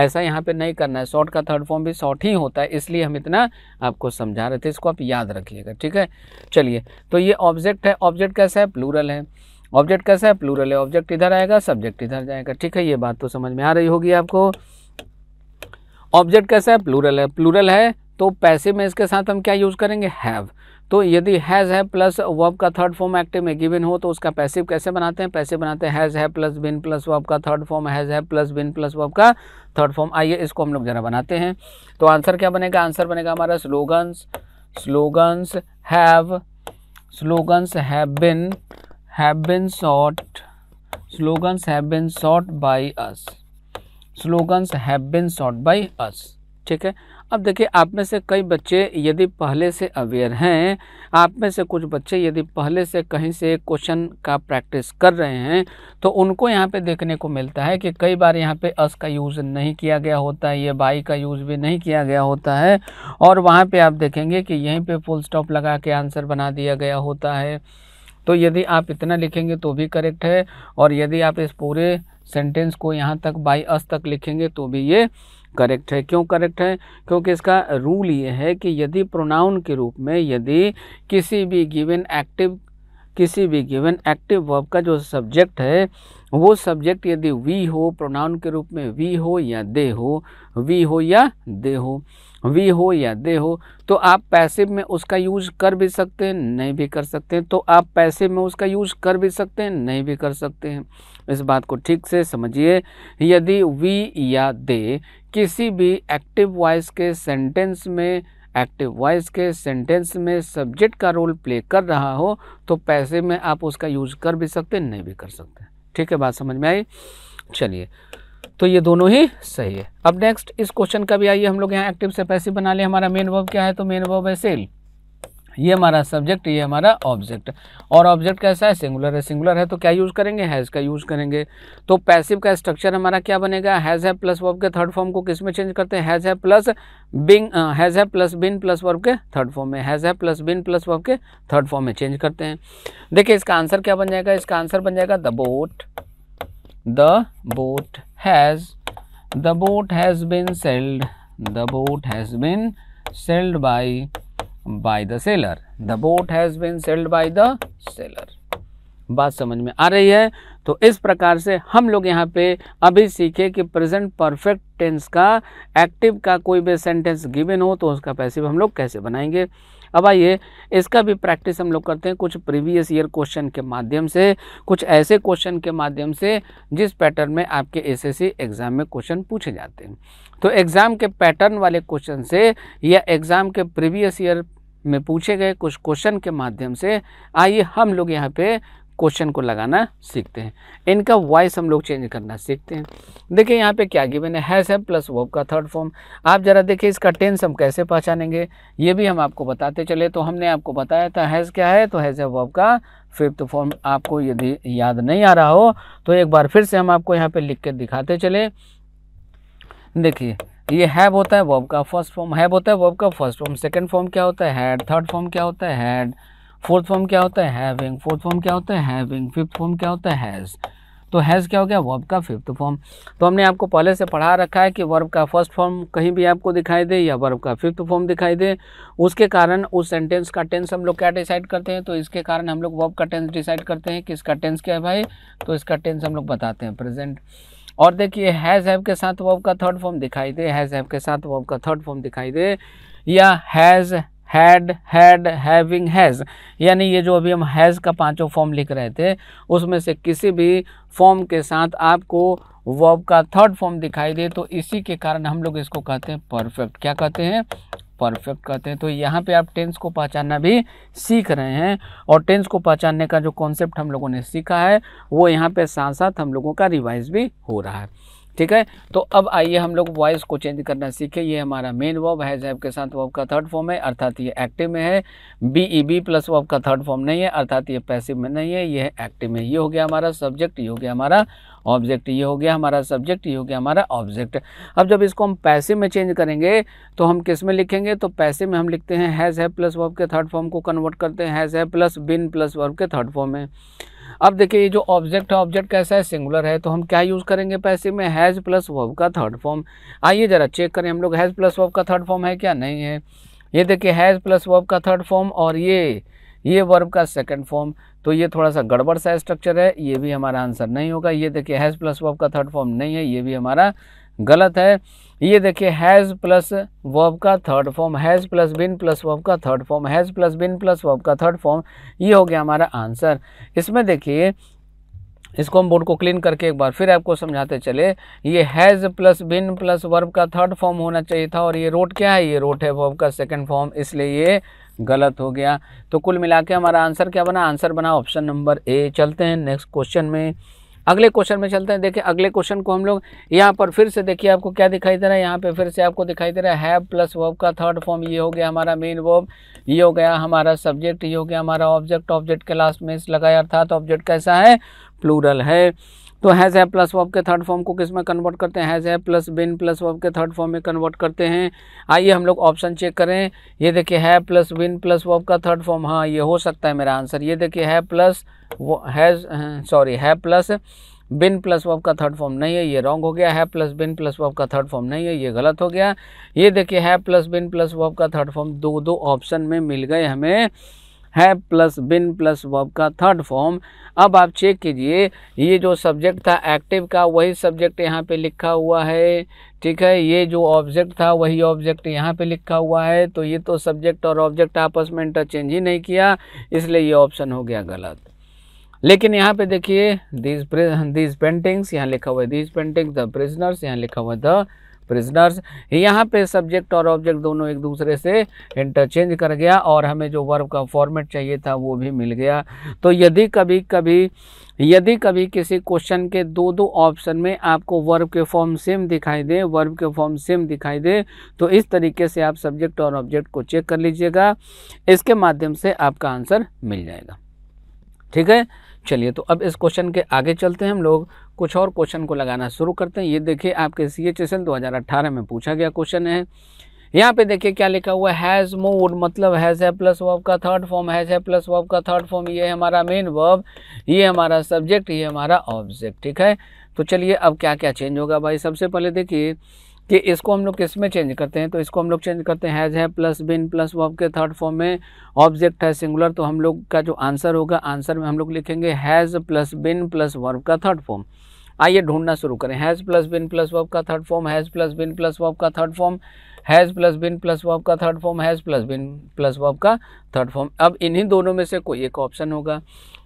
ऐसा यहाँ पे नहीं करना है शॉर्ट का थर्ड फॉर्म भी शॉर्ट ही होता है इसलिए हम इतना आपको समझा रहे थे इसको आप याद रखिएगा ठीक है चलिए तो ये ऑब्जेक्ट है ऑब्जेक्ट कैसा है प्लूरल है ऑब्जेक्ट कैसा है प्लूरल है ऑब्जेक्ट इधर आएगा सब्जेक्ट इधर जाएगा ठीक है ये बात तो समझ में आ रही होगी आपको ऑब्जेक्ट कैसा है प्लूरल है प्लूरल है तो पैसे में इसके साथ हम क्या यूज़ करेंगे हैव तो यदि हैज़ है प्लस वर्ब का थर्ड फॉर्म एक्टिव में गिवन हो तो उसका पैसिव कैसे बनाते हैं पैसे बनाते हैं हैज़ है प्लस बिन प्लस वर्ब का थर्ड फॉर्म हैज़ है प्लस बिन प्लस वर्ब का थर्ड फॉर्म आइए इसको हम लोग ज़रा बनाते हैं तो आंसर क्या बनेगा आंसर बनेगा हमारा slogans slogans have slogans have been have been sought slogans have been sought by us slogans have been sought by us ठीक है अब देखिए आप में से कई बच्चे यदि पहले से अवेयर हैं आप में से कुछ बच्चे यदि पहले से कहीं से क्वेश्चन का प्रैक्टिस कर रहे हैं तो उनको यहाँ पे देखने को मिलता है कि कई बार यहाँ पे अस का यूज़ नहीं किया गया होता है ये बाई का यूज़ भी नहीं किया गया होता है और वहाँ पे आप देखेंगे कि यहीं पे फुल स्टॉप लगा के आंसर बना दिया गया होता है तो यदि आप इतना लिखेंगे तो भी करेक्ट है और यदि आप इस पूरे सेंटेंस को यहाँ तक बाई अस तक लिखेंगे तो भी ये करेक्ट है क्यों करेक्ट है क्योंकि इसका रूल ये है कि यदि प्रोनाउन के रूप में यदि किसी भी गिवन एक्टिव किसी भी गिवन एक्टिव वर्ब का जो सब्जेक्ट है वो सब्जेक्ट यदि वी हो प्रोनाउन के रूप में वी हो या दे हो वी हो या दे हो वी हो या दे हो तो आप पैसे में उसका यूज कर भी सकते हैं नहीं भी कर सकते हैं तो आप पैसे में उसका यूज कर भी सकते हैं नहीं भी कर सकते हैं इस बात को ठीक से समझिए यदि वी या दे किसी भी एक्टिव वॉइस के सेंटेंस में एक्टिव वॉइस के सेंटेंस में सब्जेक्ट का रोल प्ले कर रहा हो तो पैसे में आप उसका यूज कर भी सकते हैं नहीं भी कर सकते ठीक है बात समझ में आई चलिए तो ये दोनों ही सही है अब नेक्स्ट इस क्वेश्चन का भी आइए हम लोग यहाँ एक्टिव से पैसिव बना ले हमारा मेन वर्ब क्या है तो मेन वर्ब है सेल ये हमारा सब्जेक्ट ये हमारा ऑब्जेक्ट और ऑब्जेक्ट कैसा है सिंगुलर है सिंगुलर है तो क्या यूज़ करेंगे हैज़ का यूज़ करेंगे तो पैसिव का स्ट्रक्चर हमारा क्या बनेगा हैज़ है प्लस वर्ब के थर्ड फॉर्म को किस में चेंज करते हैं हैज़ है प्लस बिंग हैज़ है प्लस बिन प्लस वर्ब के थर्ड फॉर्म में हैज़ है प्लस बिन प्लस वर्ब के थर्ड फॉर्म में चेंज करते हैं देखिए इसका आंसर क्या बन जाएगा इसका आंसर बन जाएगा the boat the boat has the boat has been sailed the boat has been sailed by by the sailor the boat has been sailed by the sailor बात समझ में आ रही है तो इस प्रकार से हम लोग यहाँ पे अभी सीखे कि प्रेजेंट परफेक्ट टेंस का एक्टिव का कोई भी सेंटेंस गिवन हो तो उसका पैसिव हम लोग कैसे बनाएंगे अब आइए इसका भी प्रैक्टिस हम लोग करते हैं कुछ प्रीवियस ईयर क्वेश्चन के माध्यम से कुछ ऐसे क्वेश्चन के माध्यम से जिस पैटर्न में आपके एसएससी एग्ज़ाम में क्वेश्चन पूछे जाते हैं तो एग्ज़ाम के पैटर्न वाले क्वेश्चन से या एग्ज़ाम के प्रीवियस ईयर में पूछे गए कुछ क्वेश्चन के माध्यम से आइए हम लोग यहाँ पे क्वेश्चन को लगाना सीखते हैं इनका वॉइस हम लोग चेंज करना सीखते हैं देखिए यहाँ पे क्या गिवन है हैज है प्लस वर्ब का थर्ड फॉर्म आप ज़रा देखिए इसका टेंस हम कैसे पहचानेंगे ये भी हम आपको बताते चले तो हमने आपको बताया था हैज़ क्या है तो हैज़ है वर्ब का फिफ्थ फॉर्म आपको यदि याद नहीं आ रहा हो तो एक बार फिर से हम आपको यहाँ पर लिख के दिखाते चले देखिए ये हैव होता है वर्ब का फर्स्ट फॉर्म हैव होता है वर्ब का फर्स्ट फॉर्म सेकंड फॉर्म क्या होता है हैड थर्ड फॉर्म क्या होता है हैड फोर्थ फॉर्म क्या होता है हैविंग फोर्थ फॉर्म क्या होता है हैविंग फिफ्थ फॉर्म क्या होता है हैज़ तो हैज़ क्या हो गया वर्ब का फिफ्थ फॉर्म तो हमने आपको पहले से पढ़ा रखा है कि वर्ब का फर्स्ट फॉर्म कहीं भी आपको दिखाई दे या वर्ब का फिफ्थ फॉर्म दिखाई दे उसके कारण उस सेंटेंस का टेंस हम लोग क्या डिसाइड करते हैं तो इसके कारण हम लोग वर्ब का टेंस डिसाइड करते हैं कि इसका टेंस क्या है भाई तो इसका टेंस हम लोग बताते हैं प्रेजेंट और देखिए हैज़ हैव के साथ वर्ब का थर्ड फॉर्म दिखाई दे हैज़ हैव के साथ वर्ब का थर्ड फॉर्म दिखाई दे या has had had having has यानी ये जो अभी हम हैज़ का पांचों फॉर्म लिख रहे थे उसमें से किसी भी फॉर्म के साथ आपको वर्ब का थर्ड फॉर्म दिखाई दे तो इसी के कारण हम लोग इसको कहते हैं परफेक्ट क्या कहते हैं परफेक्ट कहते हैं तो यहाँ पे आप टेंस को पहचानना भी सीख रहे हैं और टेंस को पहचानने का जो कॉन्सेप्ट हम लोगों ने सीखा है वो यहाँ पे साथ साथ हम लोगों का रिवाइज भी हो रहा है ठीक है तो अब आइए हम लोग वॉइस को चेंज करना सीखे ये हमारा मेन वॉब हैज हैव के साथ वॉब का थर्ड फॉर्म है अर्थात ये एक्टिव में है B E B plus verb का थर्ड फॉर्म नहीं है अर्थात ये पैसिव में नहीं है ये एक्टिव में ये हो गया हमारा सब्जेक्ट ये हो गया हमारा ऑब्जेक्ट ये हो गया हमारा सब्जेक्ट ये हो गया हमारा ऑब्जेक्ट अब जब इसको हम पैसे में चेंज करेंगे तो हम किस में लिखेंगे तो पैसे में हम लिखते हैं हैज़ है प्लस वर्ब के थर्ड फॉर्म को कन्वर्ट करते हैं हैज़ है प्लस बिन प्लस वर्ब के थर्ड फॉर्म में अब देखिए ये जो ऑब्जेक्ट है ऑब्जेक्ट कैसा है सिंगुलर है तो हम क्या यूज़ करेंगे पैसे में हैज़ प्लस वर्ब का थर्ड फॉर्म आइए ज़रा चेक करें हम लोग हैज़ प्लस वर्ब का थर्ड फॉर्म है क्या नहीं है ये देखिए हैज़ प्लस वर्ब का थर्ड फॉर्म और ये ये वर्ब का सेकंड फॉर्म तो ये थोड़ा सा गड़बड़ सा स्ट्रक्चर है ये भी हमारा आंसर नहीं होगा ये देखिए हैज़ प्लस वर्ब का थर्ड फॉर्म नहीं है ये भी हमारा गलत है ये देखिए हैज़ प्लस वर्ब का third form has plus been plus verb का third form has plus been plus verb का थर्ड फॉर्म ये हो गया हमारा आंसर इसमें देखिए इसको हम बोर्ड को क्लीन करके एक बार फिर आपको समझाते चले ये has plus been plus verb का थर्ड फॉर्म होना चाहिए था और ये रोट क्या है ये रोट है वर्ब का सेकंड फॉर्म इसलिए ये गलत हो गया तो कुल मिला के हमारा आंसर क्या बना आंसर बना ऑप्शन नंबर ए चलते हैं नेक्स्ट क्वेश्चन में अगले क्वेश्चन में चलते हैं देखिए अगले क्वेश्चन को हम लोग यहाँ पर फिर से देखिए आपको क्या दिखाई दे रहा है यहाँ पे फिर से आपको दिखाई दे रहा है हैव प्लस वर्ब का थर्ड फॉर्म ये हो गया हमारा मेन वर्ब ये हो गया हमारा सब्जेक्ट ये हो गया हमारा ऑब्जेक्ट ऑब्जेक्ट के लास्ट में लगाया अर्थात ऑब्जेक्ट कैसा है प्लूरल है तो हैज़ है प्लस वर्ब के थर्ड फॉर्म को किस में कन्वर्ट करते हैं हैज़ है प्लस बिन प्लस वर्ब के थर्ड फॉर्म में कन्वर्ट करते हैं आइए हम लोग ऑप्शन चेक करें ये देखिए है प्लस बिन प्लस वर्ब का थर्ड फॉर्म हाँ ये हो सकता है मेरा आंसर ये देखिए है plus has sorry have plus been plus verb का थर्ड फॉर्म नहीं है ये रॉन्ग हो गया have plus been plus verb का थर्ड फॉर्म नहीं है ये गलत हो गया ये देखिए है प्लस बिन प्लस वर्ब का थर्ड फॉर्म दो दो ऑप्शन में मिल गए हमें have plus been plus verb का थर्ड फॉर्म अब आप चेक कीजिए ये जो सब्जेक्ट था एक्टिव का वही सब्जेक्ट यहाँ पे लिखा हुआ है ठीक है ये जो ऑब्जेक्ट था वही ऑब्जेक्ट यहाँ पे लिखा हुआ है तो ये तो सब्जेक्ट और ऑब्जेक्ट आपस में इंटरचेंज ही नहीं किया इसलिए ये ऑप्शन हो गया गलत लेकिन यहाँ पे देखिए दीज दीज पेंटिंग्स यहाँ लिखा हुआ है दीज पेंटिंग्स द प्रिजनर्स यहाँ लिखा हुआ द प्रिजनर्स यहाँ पे सब्जेक्ट और ऑब्जेक्ट दोनों एक दूसरे से इंटरचेंज कर गया और हमें जो वर्ब का फॉर्मेट चाहिए था वो भी मिल गया तो यदि कभी कभी यदि कभी किसी क्वेश्चन के दो दो ऑप्शन में आपको वर्ब के फॉर्म सेम दिखाई दे वर्ब के फॉर्म सेम दिखाई दे तो इस तरीके से आप सब्जेक्ट और ऑब्जेक्ट को चेक कर लीजिएगा इसके माध्यम से आपका आंसर मिल जाएगा ठीक है चलिए तो अब इस क्वेश्चन के आगे चलते हैं हम लोग कुछ और क्वेश्चन को लगाना शुरू करते हैं ये देखिए आपके सी एच एस दो हज़ार अट्ठारह में पूछा गया क्वेश्चन है यहाँ पे देखिए क्या लिखा हुआ हैज़ मूड मतलब हैज़ है प्लस वर्ब का थर्ड फॉर्म हैज़ है प्लस वर्ब का थर्ड फॉर्म ये है हमारा मेन वर्ब ये हमारा सब्जेक्ट ये हमारा ऑब्जेक्ट ठीक है तो चलिए अब क्या क्या चेंज होगा भाई सबसे पहले देखिए कि इसको हम लोग किस में चेंज करते हैं तो इसको हम लोग चेंज करते has have plus been plus verb के थर्ड फॉर्म में ऑब्जेक्ट है सिंगुलर तो हम लोग का जो आंसर होगा आंसर में हम लोग लिखेंगे has plus been plus verb का थर्ड फॉर्म आइए ढूंढना शुरू करें has plus been plus verb का third form has plus been plus verb का third form has plus been plus verb का third form has plus been plus verb का third form अब इन्हीं दोनों में से कोई एक ऑप्शन होगा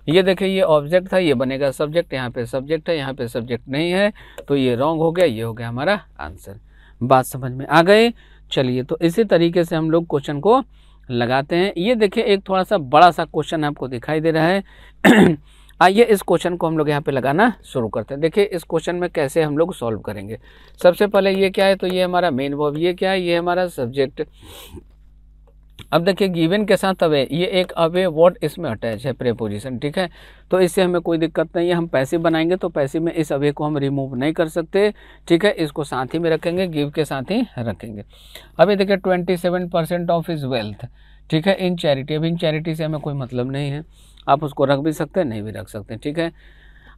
ये देखिए ये ऑब्जेक्ट था ये बनेगा सब्जेक्ट यहाँ पे सब्जेक्ट है यहाँ पे सब्जेक्ट नहीं है तो ये रॉन्ग हो गया ये हो गया हमारा आंसर बात समझ में आ गए चलिए तो इसी तरीके से हम लोग क्वेश्चन को लगाते हैं ये देखिए एक थोड़ा सा बड़ा सा क्वेश्चन आपको दिखाई दे रहा है आइए इस क्वेश्चन को हम लोग यहाँ पे लगाना शुरू करते हैं देखिए इस क्वेश्चन में कैसे हम लोग सॉल्व करेंगे सबसे पहले ये क्या है तो ये हमारा मेन वर्ब ये क्या है ये हमारा सब्जेक्ट अब देखिए गिवन के साथ अवे ये एक अवे वर्ड इसमें अटैच है प्रेपोजिशन ठीक है तो इससे हमें कोई दिक्कत नहीं है हम पैसे बनाएंगे तो पैसे में इस अवे को हम रिमूव नहीं कर सकते ठीक है इसको साथ ही में रखेंगे गिव के साथ ही रखेंगे अभी देखिए twenty seven percent of his wealth ठीक है इन चैरिटी अब इन चैरिटी से हमें कोई मतलब नहीं है आप उसको रख भी सकते हैं नहीं भी रख सकते ठीक है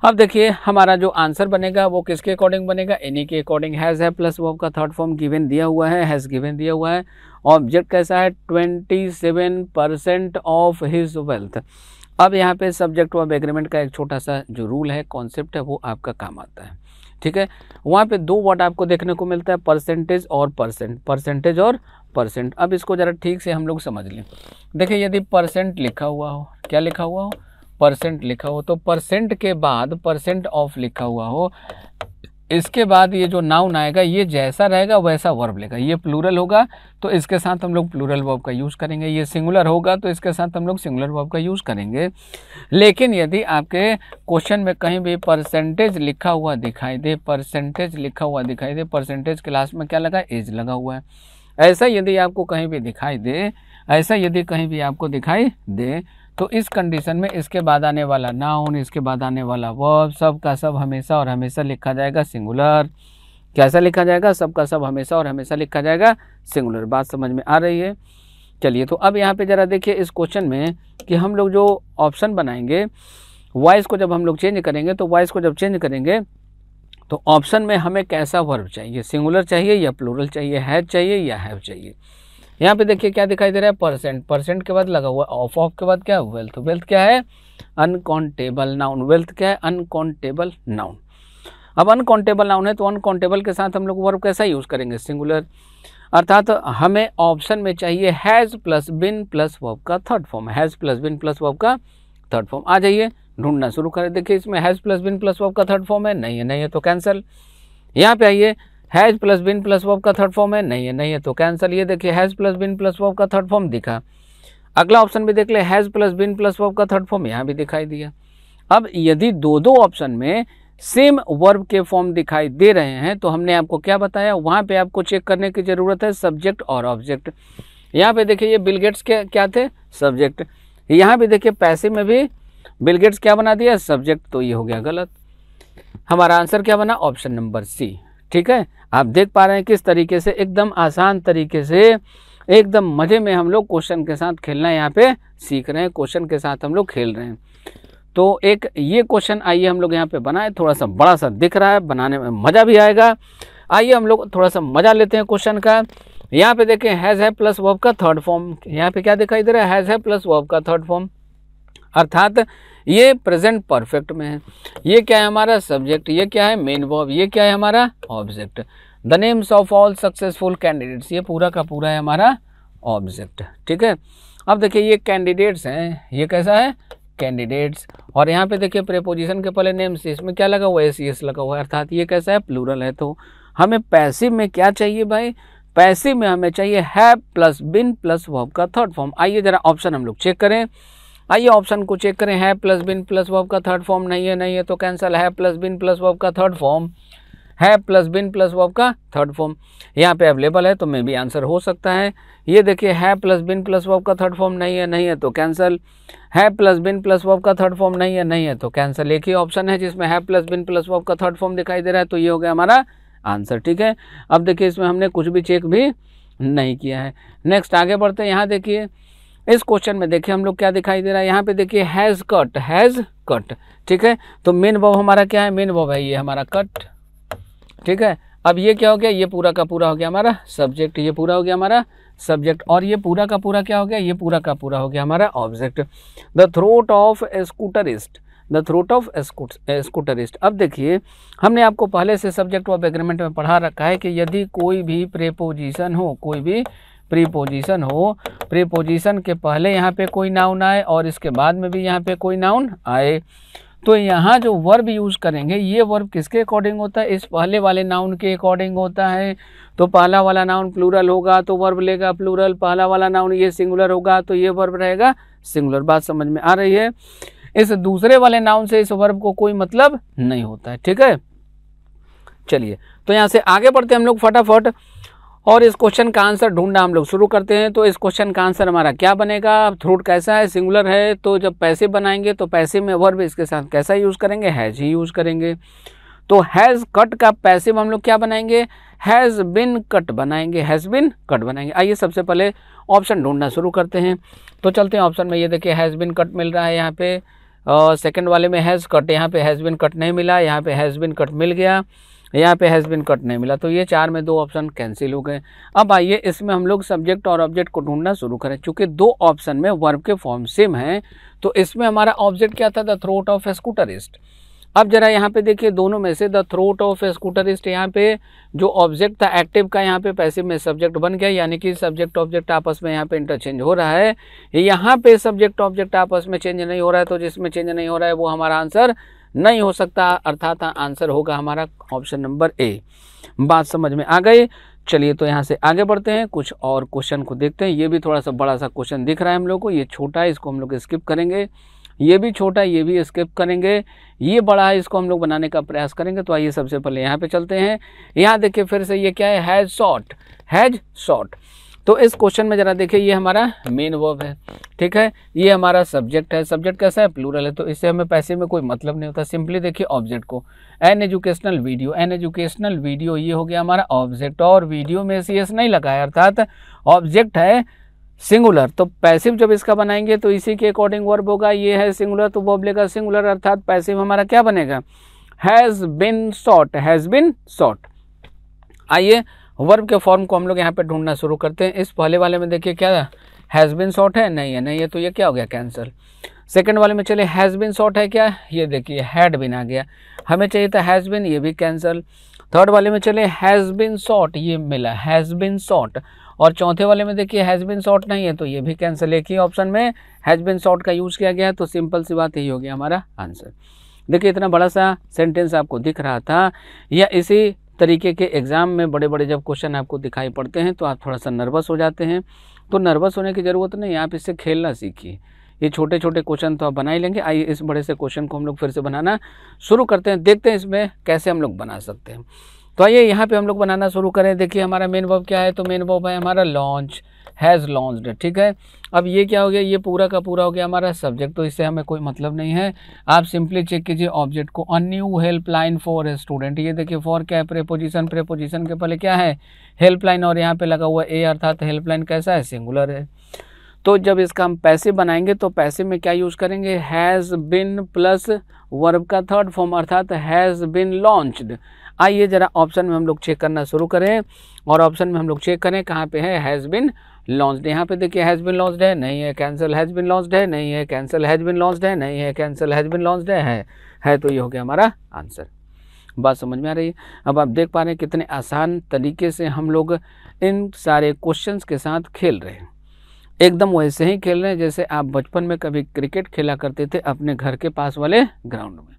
अब देखिए हमारा जो आंसर बनेगा वो किसके अकॉर्डिंग बनेगा एनी के अकॉर्डिंग हैज़ है प्लस वो आपका थर्ड फॉर्म गिवन दिया हुआ है हैज़ गिवन दिया हुआ है ऑब्जेक्ट कैसा है twenty seven percent of his wealth अब यहाँ पे सब्जेक्ट ऑफ एग्रीमेंट का एक छोटा सा जो रूल है कॉन्सेप्ट है वो आपका काम आता है ठीक है वहाँ पर दो वर्ड आपको देखने को मिलता है परसेंटेज और परसेंट परसेंटेज और परसेंट अब इसको ज़रा ठीक से हम लोग समझ लें देखिए यदि परसेंट लिखा हुआ हो क्या लिखा हुआ हो परसेंट लिखा हो तो परसेंट के बाद परसेंट ऑफ लिखा हुआ हो इसके बाद ये जो नाउन आएगा ये जैसा रहेगा वैसा वर्ब लेगा ये प्लूरल होगा तो इसके साथ हम लोग प्लूरल वर्ब का यूज़ करेंगे ये सिंगुलर होगा तो इसके साथ हम लोग सिंगुलर वर्ब का यूज़ करेंगे लेकिन यदि आपके क्वेश्चन में कहीं भी परसेंटेज लिखा हुआ दिखाई दे परसेंटेज लिखा हुआ दिखाई दे परसेंटेज क्लास में क्या लगा एज लगा हुआ है ऐसा यदि आपको कहीं भी दिखाई दे ऐसा यदि कहीं भी आपको दिखाई दे तो इस कंडीशन में इसके बाद आने वाला नाउन इसके बाद आने वाला वर्ब सब का सब हमेशा और हमेशा लिखा जाएगा सिंगुलर कैसा लिखा जाएगा सब का सब हमेशा और हमेशा लिखा जाएगा सिंगुलर बात समझ में आ रही है चलिए तो अब यहाँ पे ज़रा देखिए इस क्वेश्चन में कि हम लोग जो ऑप्शन बनाएंगे वॉइस को जब हम लोग चेंज करेंगे तो वॉइस को जब चेंज करेंगे तो ऑप्शन में हमें कैसा वर्ब चाहिए सिंगुलर चाहिए या प्लूरल चाहिए हैव चाहिए या हैव चाहिए यहाँ पे देखिए क्या दिखाई दे रहा है परसेंट परसेंट के बाद लगा हुआ ऑफ ऑफ के बाद क्या है वेल्थ वेल्थ क्या है अनकाउंटेबल नाउन वेल्थ क्या है अनकाउंटेबल नाउन अब अनकाउंटेबल नाउन है तो अनकाउंटेबल के साथ हम लोग वर्ब कैसा यूज़ करेंगे सिंगुलर अर्थात तो हमें ऑप्शन में चाहिए has plus been plus verb का third form has plus been plus verb का थर्ड फॉर्म आ जाइए ढूंढना शुरू करें देखिए इसमें has plus been plus verb का थर्ड फॉर्म है नहीं है नहीं है तो कैंसल यहाँ पे आइए has plus been plus verb का थर्ड फॉर्म है नहीं है नहीं है तो कैंसल ये देखिए has plus been plus verb का थर्ड फॉर्म दिखा अगला ऑप्शन भी देख ले has plus been plus verb का थर्ड फॉर्म यहाँ भी दिखाई दिया अब यदि दो दो ऑप्शन में सेम वर्ब के फॉर्म दिखाई दे रहे हैं तो हमने आपको क्या बताया वहाँ पे आपको चेक करने की ज़रूरत है सब्जेक्ट और ऑब्जेक्ट यहाँ पे देखिए ये बिलगेट्स के क्या थे सब्जेक्ट यहाँ भी देखिए पैसे में भी बिलगेट्स क्या बना दिया सब्जेक्ट तो ये हो गया गलत हमारा आंसर क्या बना ऑप्शन नंबर सी ठीक है आप देख पा रहे हैं किस तरीके से एकदम आसान तरीके से एकदम मज़े में हम लोग क्वेश्चन के साथ खेलना यहाँ पे सीख रहे हैं क्वेश्चन के साथ हम लोग खेल रहे हैं तो एक ये क्वेश्चन आइए हम लोग यहाँ पे बनाए थोड़ा सा बड़ा सा दिख रहा है बनाने में मज़ा भी आएगा आइए हम लोग थोड़ा सा मज़ा लेते हैं क्वेश्चन का यहाँ पे देखें हैज़ है प्लस वर्ब का थर्ड फॉर्म यहाँ पे क्या दिखाई दे रहा है हैज़ है प्लस वर्ब का थर्ड फॉर्म अर्थात ये प्रेजेंट परफेक्ट में है ये क्या है हमारा सब्जेक्ट ये क्या है मेन वर्ब ये क्या है हमारा object the names of all successful candidates ये पूरा का पूरा है हमारा ऑब्जेक्ट ठीक है अब देखिए ये कैंडिडेट्स हैं ये कैसा है कैंडिडेट्स और यहाँ पे देखिए प्रेपोजिशन के पहले नेम्स इसमें क्या लगा हुआ है सी एस लगा हुआ है अर्थात ये कैसा है प्लूरल है तो हमें पैसिव में क्या चाहिए भाई पैसिव में हमें चाहिए have plus been plus verb का थर्ड फॉर्म आइए ज़रा ऑप्शन हम लोग चेक करें आइए ऑप्शन को चेक करें have plus been plus verb का थर्ड फॉर्म नहीं है नहीं है तो कैंसिल है प्लस बिन प्लस वर्ब का third form have plus been plus verb का थर्ड फॉर्म यहाँ पे अवेलेबल है तो मे भी आंसर हो सकता है ये देखिए है प्लस बिन प्लस वर्ब का थर्ड फॉर्म नहीं है नहीं है तो कैंसिल है प्लस बिन प्लस वर्ब का थर्ड फॉर्म नहीं है नहीं है तो कैंसिल एक ही ऑप्शन है जिसमें है प्लस बिन प्लस वर्ब का थर्ड फॉर्म दिखाई दे रहा है तो ये हो गया हमारा आंसर ठीक है अब देखिए इसमें हमने कुछ भी चेक भी नहीं किया है नेक्स्ट आगे बढ़ते हैं यहाँ देखिए इस क्वेश्चन में देखिए हम लोग क्या दिखाई दे रहा है यहाँ पे देखिए हैज़ कट हैज़ कट ठीक है तो मेन वर्ब हमारा क्या है मेन वर्ब है ये हमारा कट ठीक है अब ये क्या हो गया ये पूरा का पूरा हो गया हमारा सब्जेक्ट ये पूरा हो गया हमारा सब्जेक्ट और ये पूरा का पूरा क्या हो गया ये पूरा का पूरा हो गया हमारा object the throat of scooterist the throat of scooterist अब देखिए हमने आपको पहले से सब्जेक्ट ऑफ एग्रीमेंट में पढ़ा रखा है कि यदि कोई भी प्रेपोजिशन हो कोई भी प्रीपोजिशन हो प्रीपोजिशन के पहले यहाँ पे कोई नाउन आए और इसके बाद में भी यहाँ पे कोई नाउन आए तो यहाँ जो वर्ब यूज़ करेंगे ये वर्ब किसके अकॉर्डिंग होता है इस पहले वाले नाउन के अकॉर्डिंग होता है तो पहला वाला नाउन प्लूरल होगा तो वर्ब लेगा प्लूरल पहला वाला नाउन ये सिंगुलर होगा तो ये वर्ब रहेगा सिंगुलर बात समझ में आ रही है इस दूसरे वाले नाउन से इस वर्ब को कोई मतलब नहीं होता है ठीक है चलिए तो यहाँ से आगे बढ़ते हम लोग फटाफट और इस क्वेश्चन का आंसर ढूंढना हम लोग शुरू करते हैं तो इस क्वेश्चन का आंसर हमारा क्या बनेगा अब थ्रूट कैसा है सिंगुलर है तो जब पैसे बनाएंगे तो पैसे में वर्ब इसके साथ कैसा यूज़ करेंगे हैज ही यूज़ करेंगे तो हैज़ कट का पैसे हम लोग क्या बनाएंगे हैज़ बिन कट बनाएंगे हैज़ बिन कट बनाएंगे आइए सबसे पहले ऑप्शन ढूंढना शुरू करते हैं तो चलते हैं ऑप्शन में ये देखिए हैज़ बिन कट मिल रहा है यहाँ पर सेकेंड वाले में हैज़ कट यहाँ पर हैज़ बिन कट नहीं मिला यहाँ पर हैज़ बिन कट मिल गया यहाँ पे हैज़ बिन कट नहीं मिला तो ये चार में दो ऑप्शन कैंसिल हो गए अब आइए इसमें हम लोग सब्जेक्ट और ऑब्जेक्ट को ढूंढना शुरू करें चूँकि दो ऑप्शन में वर्ब के फॉर्म सेम हैं तो इसमें हमारा ऑब्जेक्ट क्या था द थ्रोट ऑफ स्कूटरिस्ट अब जरा यहाँ पे देखिए दोनों में से द थ्रोट ऑफ स्कूटरिस्ट यहाँ पे जो ऑब्जेक्ट था एक्टिव का यहाँ पे पैसे में सब्जेक्ट बन गया यानी कि सब्जेक्ट ऑब्जेक्ट आपस में यहाँ पे इंटरचेंज हो रहा है यहाँ पे सब्जेक्ट ऑब्जेक्ट आपस में चेंज नहीं हो रहा है तो जिसमें चेंज नहीं हो रहा है वो हमारा आंसर नहीं हो सकता अर्थात आंसर होगा हमारा ऑप्शन नंबर ए बात समझ में आ गई चलिए तो यहाँ से आगे बढ़ते हैं कुछ और क्वेश्चन को देखते हैं ये भी थोड़ा सा बड़ा सा क्वेश्चन दिख रहा है हम लोग को ये छोटा है इसको हम लोग स्किप करेंगे ये भी छोटा है ये भी स्किप करेंगे ये बड़ा है इसको हम लोग बनाने का प्रयास करेंगे तो आइए सबसे पहले यहाँ पे चलते हैं यहाँ देखिए फिर से ये क्या है हैज शॉट हैज शॉर्ट तो इस क्वेश्चन में ज़रा देखिए ये हमारा मेन वर्ब है ठीक है ये हमारा सब्जेक्ट है सब्जेक्ट कैसा है प्लूरल है तो इससे हमें पैसे में कोई मतलब नहीं होता सिंपली देखिए ऑब्जेक्ट को an educational video an educational video ये हो गया हमारा ऑब्जेक्ट और वीडियो में सी एस नहीं लगा है अर्थात ऑब्जेक्ट है सिंगुलर तो पैसिव जब इसका बनाएंगे तो इसी के अकॉर्डिंग वर्ब होगा ये है सिंगुलर तो वर्ब लेगा सिंगुलर अर्थात पैसिव हमारा क्या बनेगा has been shot has been shot आइए वर्ब के फॉर्म को हम लोग यहाँ पे ढूंढना शुरू करते हैं इस पहले वाले में देखिए क्या हैज़ बिन शॉर्ट है नहीं है नहीं है तो ये क्या हो गया कैंसिल सेकंड वाले में चले हैज़ बिन शॉर्ट है क्या ये देखिए हैड बिन आ गया हमें चाहिए था हैज़ बिन ये भी कैंसिल थर्ड वाले में चले हैज़ बिन शॉर्ट ये मिला हैज़ बिन शॉर्ट और चौथे वाले में देखिए हैज़ बिन शॉर्ट नहीं है तो ये भी कैंसिल एक ही ऑप्शन में हैज़ बिन शॉर्ट का यूज़ किया गया है तो सिंपल सी बात यही हो गया हमारा आंसर देखिए इतना बड़ा सा सेंटेंस आपको दिख रहा था या इसी तरीके के एग्ज़ाम में बड़े बड़े जब क्वेश्चन आपको दिखाई पड़ते हैं तो आप थोड़ा सा नर्वस हो जाते हैं तो नर्वस होने की ज़रूरत नहीं आप इससे खेलना सीखिए ये छोटे छोटे क्वेश्चन तो आप बना ही लेंगे आइए इस बड़े से क्वेश्चन को हम लोग फिर से बनाना शुरू करते हैं देखते हैं इसमें कैसे हम लोग बना सकते हैं तो आइए यहाँ पे हम लोग बनाना शुरू करें देखिए हमारा मेन वर्ब क्या है तो मेन वर्ब है हमारा लॉन्च हैज़ लॉन्च्ड ठीक है अब ये क्या हो गया ये पूरा का पूरा हो गया हमारा सब्जेक्ट तो इससे हमें कोई मतलब नहीं है आप सिंपली चेक कीजिए ऑब्जेक्ट को a new helpline for student ये देखिए फॉर क्या है प्रेपोजिशन प्रेपोजिशन के पहले क्या है हेल्पलाइन और यहाँ पे लगा हुआ ए अर्थात हेल्पलाइन कैसा है सिंगुलर है तो जब इसका हम पैसे बनाएंगे तो पैसे में क्या यूज़ करेंगे हैज़ बिन प्लस वर्ब का थर्ड फॉर्म अर्थात हैज़ बिन लॉन्च्ड आइए ज़रा ऑप्शन में हम लोग चेक करना शुरू करें और ऑप्शन में हम लोग चेक करें कहाँ पे है हैज़ बिन लॉन्च्ड यहाँ पे देखिए हैज़ बिन लॉन्च्ड है नहीं है कैंसिल हैज़ बिन लॉन्च्ड है नहीं है कैंसिल हैज़ बिन लॉन्च्ड है नहीं है कैंसिल हैज़ बिन लॉन्च्ड है है है तो ये हो गया हमारा आंसर बात समझ में आ रही है अब आप देख पा रहे हैं कितने आसान तरीके से हम लोग इन सारे क्वेश्चंस के साथ खेल रहे हैं एकदम वैसे ही खेल रहे हैं जैसे आप बचपन में कभी क्रिकेट खेला करते थे अपने घर के पास वाले ग्राउंड में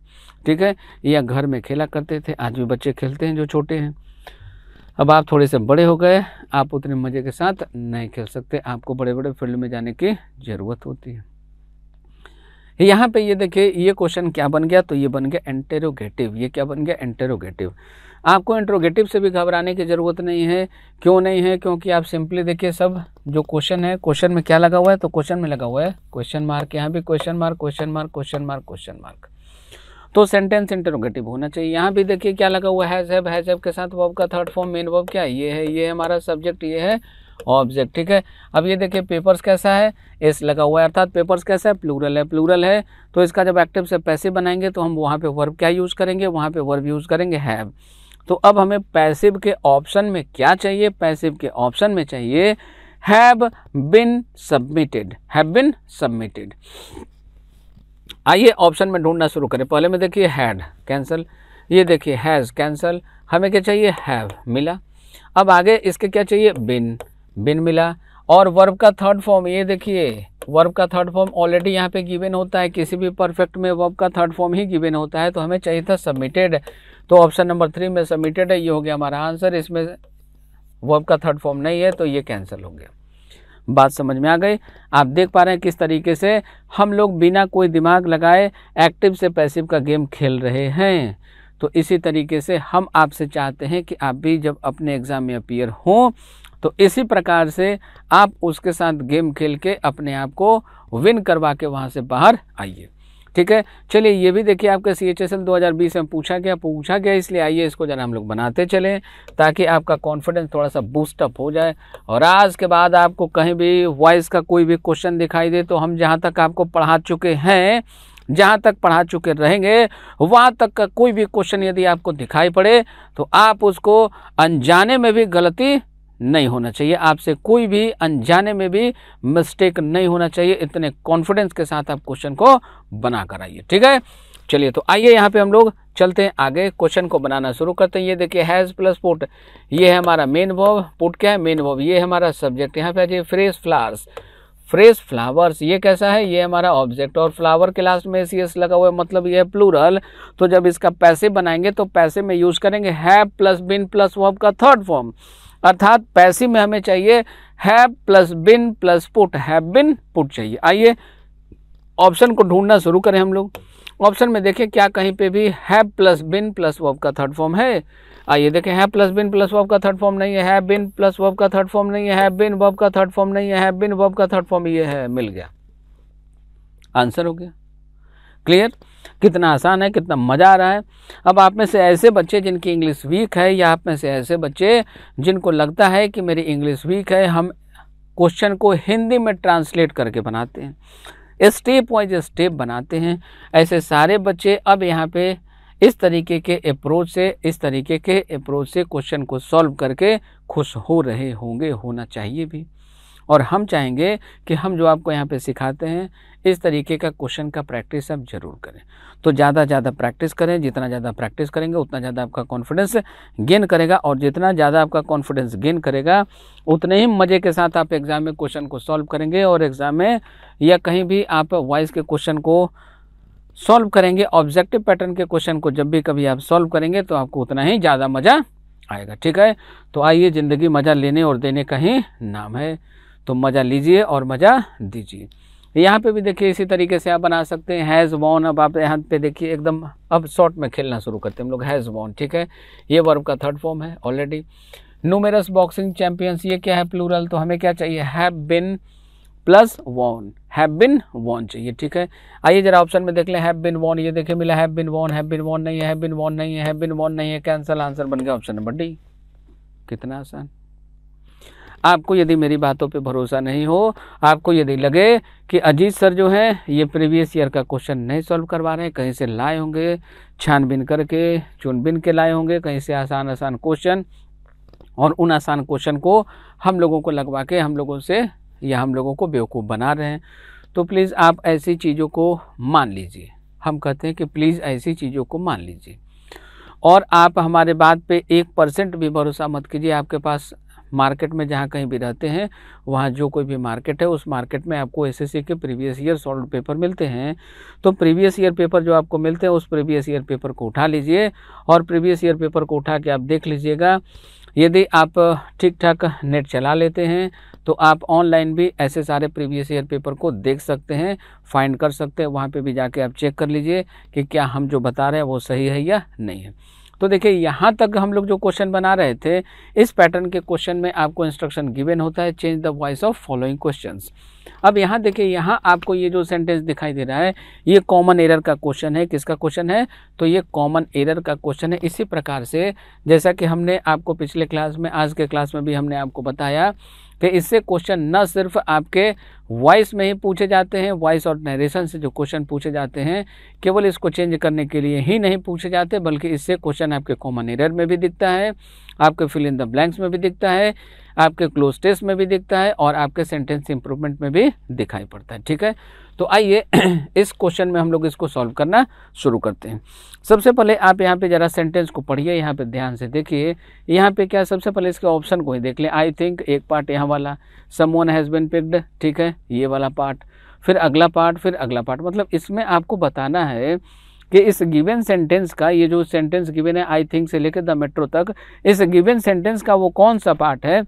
ठीक है या घर में खेला करते थे आज भी बच्चे खेलते हैं जो छोटे हैं अब आप थोड़े से बड़े हो गए आप उतने मज़े के साथ नहीं खेल सकते आपको बड़े बड़े फील्ड में जाने की ज़रूरत होती है यहाँ पे ये देखिए ये क्वेश्चन क्या बन गया तो ये बन गया एंटेरोगेटिव ये क्या बन गया एंटेरोगेटिव आपको एंट्रोगेटिव से भी घबराने की ज़रूरत नहीं है क्यों नहीं है क्योंकि आप सिंपली देखिए सब जो क्वेश्चन है क्वेश्चन में क्या लगा हुआ है तो क्वेश्चन में लगा हुआ है क्वेश्चन मार्क यहाँ भी question mark question mark question mark question mark तो सेंटेंस इंटरोगेटिव होना चाहिए यहाँ भी देखिए क्या लगा हुआ हैज हैव हैज हैव के साथ वर्ब का थर्ड फॉर्म मेन वर्ब क्या ये है ये हमारा सब्जेक्ट ये है ऑब्जेक्ट ठीक है अब ये देखिए पेपर्स कैसा है एस लगा हुआ है अर्थात पेपर्स कैसा है प्लूरल है प्लूरल है तो इसका जब एक्टिव से पैसे बनाएंगे तो हम वहाँ पे वर्ब क्या यूज़ करेंगे वहाँ पे वर्ब यूज़ करेंगे हैव तो अब हमें पैसिव के ऑप्शन में क्या चाहिए पैसिव के ऑप्शन में चाहिए have been submitted have been submitted आइए ऑप्शन में ढूंढना शुरू करें पहले में देखिए हैड कैंसिल ये देखिए हैज़ कैंसिल हमें क्या चाहिए हैव मिला अब आगे इसके क्या चाहिए बिन बिन मिला और वर्ब का थर्ड फॉर्म ये देखिए वर्ब का थर्ड फॉर्म ऑलरेडी यहाँ पे गिवन होता है किसी भी परफेक्ट में वर्ब का थर्ड फॉर्म ही गिवन होता है तो हमें चाहिए था सबमिटेड तो ऑप्शन नंबर थ्री में सबमिटेड है ये हो गया हमारा आंसर इसमें वर्ब का थर्ड फॉर्म नहीं है तो ये कैंसिल हो गया बात समझ में आ गई आप देख पा रहे हैं किस तरीके से हम लोग बिना कोई दिमाग लगाए एक्टिव से पैसिव का गेम खेल रहे हैं तो इसी तरीके से हम आपसे चाहते हैं कि आप भी जब अपने एग्ज़ाम में अपियर हों तो इसी प्रकार से आप उसके साथ गेम खेल के अपने आप को विन करवा के वहाँ से बाहर आइए ठीक है चलिए ये भी देखिए आपका सी एच एस एल दो हज़ार बीस में पूछा गया पूछा गया इसलिए आइए इसको जरा हम लोग बनाते चलें ताकि आपका कॉन्फिडेंस थोड़ा सा बूस्टअप हो जाए और आज के बाद आपको कहीं भी वॉइस का कोई भी क्वेश्चन दिखाई दे तो हम जहाँ तक आपको पढ़ा चुके हैं जहाँ तक पढ़ा चुके रहेंगे वहाँ तक का कोई भी क्वेश्चन यदि आपको दिखाई पड़े तो आप उसको अनजाने में भी गलती नहीं होना चाहिए आपसे कोई भी अनजाने में भी मिस्टेक नहीं होना चाहिए इतने कॉन्फिडेंस के साथ आप क्वेश्चन को बना कर आइए ठीक है चलिए तो आइए यहाँ पे हम लोग चलते हैं आगे क्वेश्चन को बनाना शुरू करते हैं ये देखिए हैज़ प्लस पुट ये है हमारा मेन वर्ब पुट क्या है मेन वर्ब ये है हमारा सब्जेक्ट यहाँ पे आ जाइए फ्रेश फ्लावर्स फ्रेश फ्लावर्स ये कैसा है ये हमारा ऑब्जेक्ट और फ्लावर के लास्ट में सी एस लगा हुआ है मतलब ये है प्लूरल तो जब इसका पैसे बनाएंगे तो पैसे में यूज़ करेंगे have plus been plus verb का थर्ड फॉर्म अर्थात पैसिव में हमें चाहिए have plus been plus put have been put चाहिए आइए ऑप्शन को ढूंढना शुरू करें हम लोग ऑप्शन में देखें क्या कहीं पे भी have plus been plus verb का थर्ड फॉर्म है आइए देखें है प्लस बिन प्लस वर्ब का थर्ड फॉर्म नहीं है बिन प्लस वर्ब का थर्ड फॉर्म नहीं है बिन वर्ब का थर्ड फॉर्म नहीं है बिन वर्ब का थर्ड फॉर्म ये है मिल गया आंसर हो गया क्लियर कितना आसान है कितना मज़ा आ रहा है अब आप में से ऐसे बच्चे जिनकी इंग्लिश वीक है या आप में से ऐसे बच्चे जिनको लगता है कि मेरी इंग्लिश वीक है हम क्वेश्चन को हिंदी में ट्रांसलेट करके बनाते हैं स्टेप वाइज स्टेप बनाते हैं ऐसे सारे बच्चे अब यहाँ पे इस तरीके के अप्रोच से इस तरीके के अप्रोच से क्वेश्चन को सॉल्व करके खुश हो रहे होंगे होना चाहिए भी और हम चाहेंगे कि हम जो आपको यहाँ पे सिखाते हैं इस तरीके का क्वेश्चन का प्रैक्टिस आप जरूर करें तो ज़्यादा ज़्यादा प्रैक्टिस करें जितना ज़्यादा प्रैक्टिस करेंगे उतना ज़्यादा आपका कॉन्फिडेंस गेन करेगा और जितना ज़्यादा आपका कॉन्फिडेंस गेन करेगा उतने ही मज़े के साथ आप एग्ज़ाम में क्वेश्चन को सॉल्व करेंगे और एग्ज़ाम में या कहीं भी आप वॉइस के क्वेश्चन को सॉल्व करेंगे ऑब्जेक्टिव पैटर्न के क्वेश्चन को जब भी कभी आप सॉल्व करेंगे तो आपको उतना ही ज़्यादा मज़ा आएगा ठीक है तो आइए ज़िंदगी मज़ा लेने और देने का ही नाम है तो मज़ा लीजिए और मज़ा दीजिए यहाँ पे भी देखिए इसी तरीके से आप बना सकते हैं हैज़ वॉन अब आप यहाँ पे देखिए एकदम अब शॉर्ट में खेलना शुरू करते हैं हम लोग हैज़ वॉन ठीक है ये वर्ब का थर्ड फॉर्म है ऑलरेडी नूमेरस बॉक्सिंग चैंपियंस ये क्या है प्लूरल तो हमें क्या चाहिए have been plus won have been won चाहिए ठीक है आइए जरा ऑप्शन में देख लें हैव बिन वॉन ये देखिए मिला have been won have been won नहीं है हैव बिन वॉन नहीं है हैव बिन वॉन नहीं है कैंसल आंसर बन गया ऑप्शन नंबर डी कितना आसान आपको यदि मेरी बातों पे भरोसा नहीं हो आपको यदि लगे कि अजीत सर जो हैं ये प्रीवियस ईयर का क्वेश्चन नहीं सॉल्व करवा रहे हैं कहीं से लाए होंगे छानबीन करके चुनबिन के लाए होंगे कहीं से आसान आसान क्वेश्चन और उन आसान क्वेश्चन को हम लोगों को लगवा के हम लोगों से या हम लोगों को बेवकूफ़ बना रहे हैं तो प्लीज़ आप ऐसी चीज़ों को मान लीजिए हम कहते हैं कि प्लीज़ ऐसी चीज़ों को मान लीजिए और आप हमारे बात पे एक परसेंट भी भरोसा मत कीजिए आपके पास मार्केट में जहाँ कहीं भी रहते हैं वहाँ जो कोई भी मार्केट है उस मार्केट में आपको एस के प्रीवियस ईयर सॉल्ड पेपर मिलते हैं तो प्रीवियस ईयर पेपर जो आपको मिलते हैं उस प्रीवियस ईयर पेपर को उठा लीजिए और प्रीवियस ईयर पेपर को उठा के आप देख लीजिएगा यदि आप ठीक ठाक नेट चला लेते हैं तो आप ऑनलाइन भी ऐसे सारे प्रीवियस ईयर पेपर को देख सकते हैं फाइंड कर सकते हैं वहाँ पे भी जाके आप चेक कर लीजिए कि क्या हम जो बता रहे हैं वो सही है या नहीं है तो देखिए यहाँ तक हम लोग जो क्वेश्चन बना रहे थे इस पैटर्न के क्वेश्चन में आपको इंस्ट्रक्शन गिवन होता है change the voice of following question अब यहाँ देखिए यहाँ आपको ये जो सेंटेंस दिखाई दे रहा है ये कॉमन एरर का क्वेश्चन है किसका क्वेश्चन है तो ये कॉमन एरर का क्वेश्चन है इसी प्रकार से जैसा कि हमने आपको पिछले क्लास में आज के क्लास में भी हमने आपको बताया कि इससे क्वेश्चन न सिर्फ आपके वॉइस में ही पूछे जाते हैं वॉइस और नरेशन से जो क्वेश्चन पूछे जाते हैं केवल इसको चेंज करने के लिए ही नहीं पूछे जाते बल्कि इससे क्वेश्चन आपके कॉमन एरर में भी दिखता है आपके फिल इन द ब्लैंक्स में भी दिखता है आपके क्लोज टेस्ट में भी दिखता है और आपके सेंटेंस इंप्रूवमेंट में भी दिखाई पड़ता है ठीक है तो आइए इस क्वेश्चन में हम लोग इसको सॉल्व करना शुरू करते हैं सबसे पहले आप यहाँ पे ज़रा सेंटेंस को पढ़िए यहाँ पे ध्यान से देखिए यहाँ पे क्या सबसे पहले इसके ऑप्शन को ही देख लें आई थिंक एक पार्ट यहाँ वाला वन हैज़ बिन पिक्ड ठीक है ये वाला पार्ट फिर अगला पार्ट फिर अगला पार्ट मतलब इसमें आपको बताना है कि इस गिवन सेंटेंस का ये जो सेंटेंस गिवन है आई थिंक से लेकर द मेट्रो तक इस गिवन सेंटेंस का वो कौन सा पार्ट है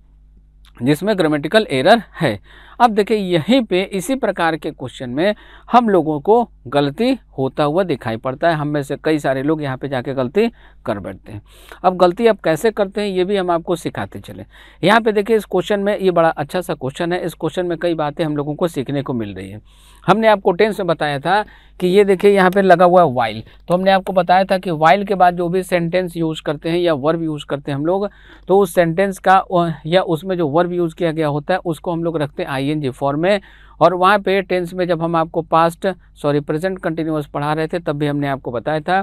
जिसमें ग्रामेटिकल एरर है अब देखिए यहीं पे इसी प्रकार के क्वेश्चन में हम लोगों को गलती होता हुआ दिखाई पड़ता है हम में से कई सारे लोग यहाँ पे जाके गलती कर बैठते हैं अब गलती अब कैसे करते हैं ये भी हम आपको सिखाते चले यहाँ पे देखिए इस क्वेश्चन में ये बड़ा अच्छा सा क्वेश्चन है इस क्वेश्चन में कई बातें हम लोगों को सीखने को मिल रही है हमने आपको टेंस में बताया था कि ये देखिए यहाँ पे लगा हुआ है वाइल तो हमने आपको बताया था कि वाइल के बाद जो भी सेंटेंस यूज़ करते हैं या वर्ब यूज़ करते हैं हम लोग तो उस सेंटेंस का या उसमें जो वर्ब यूज़ किया गया होता है उसको हम लोग रखते हैं आईएनजी फॉर्म में और वहाँ पे टेंस में जब हम आपको पास्ट सॉरी प्रेजेंट कंटिन्यूस पढ़ा रहे थे तब भी हमने आपको बताया था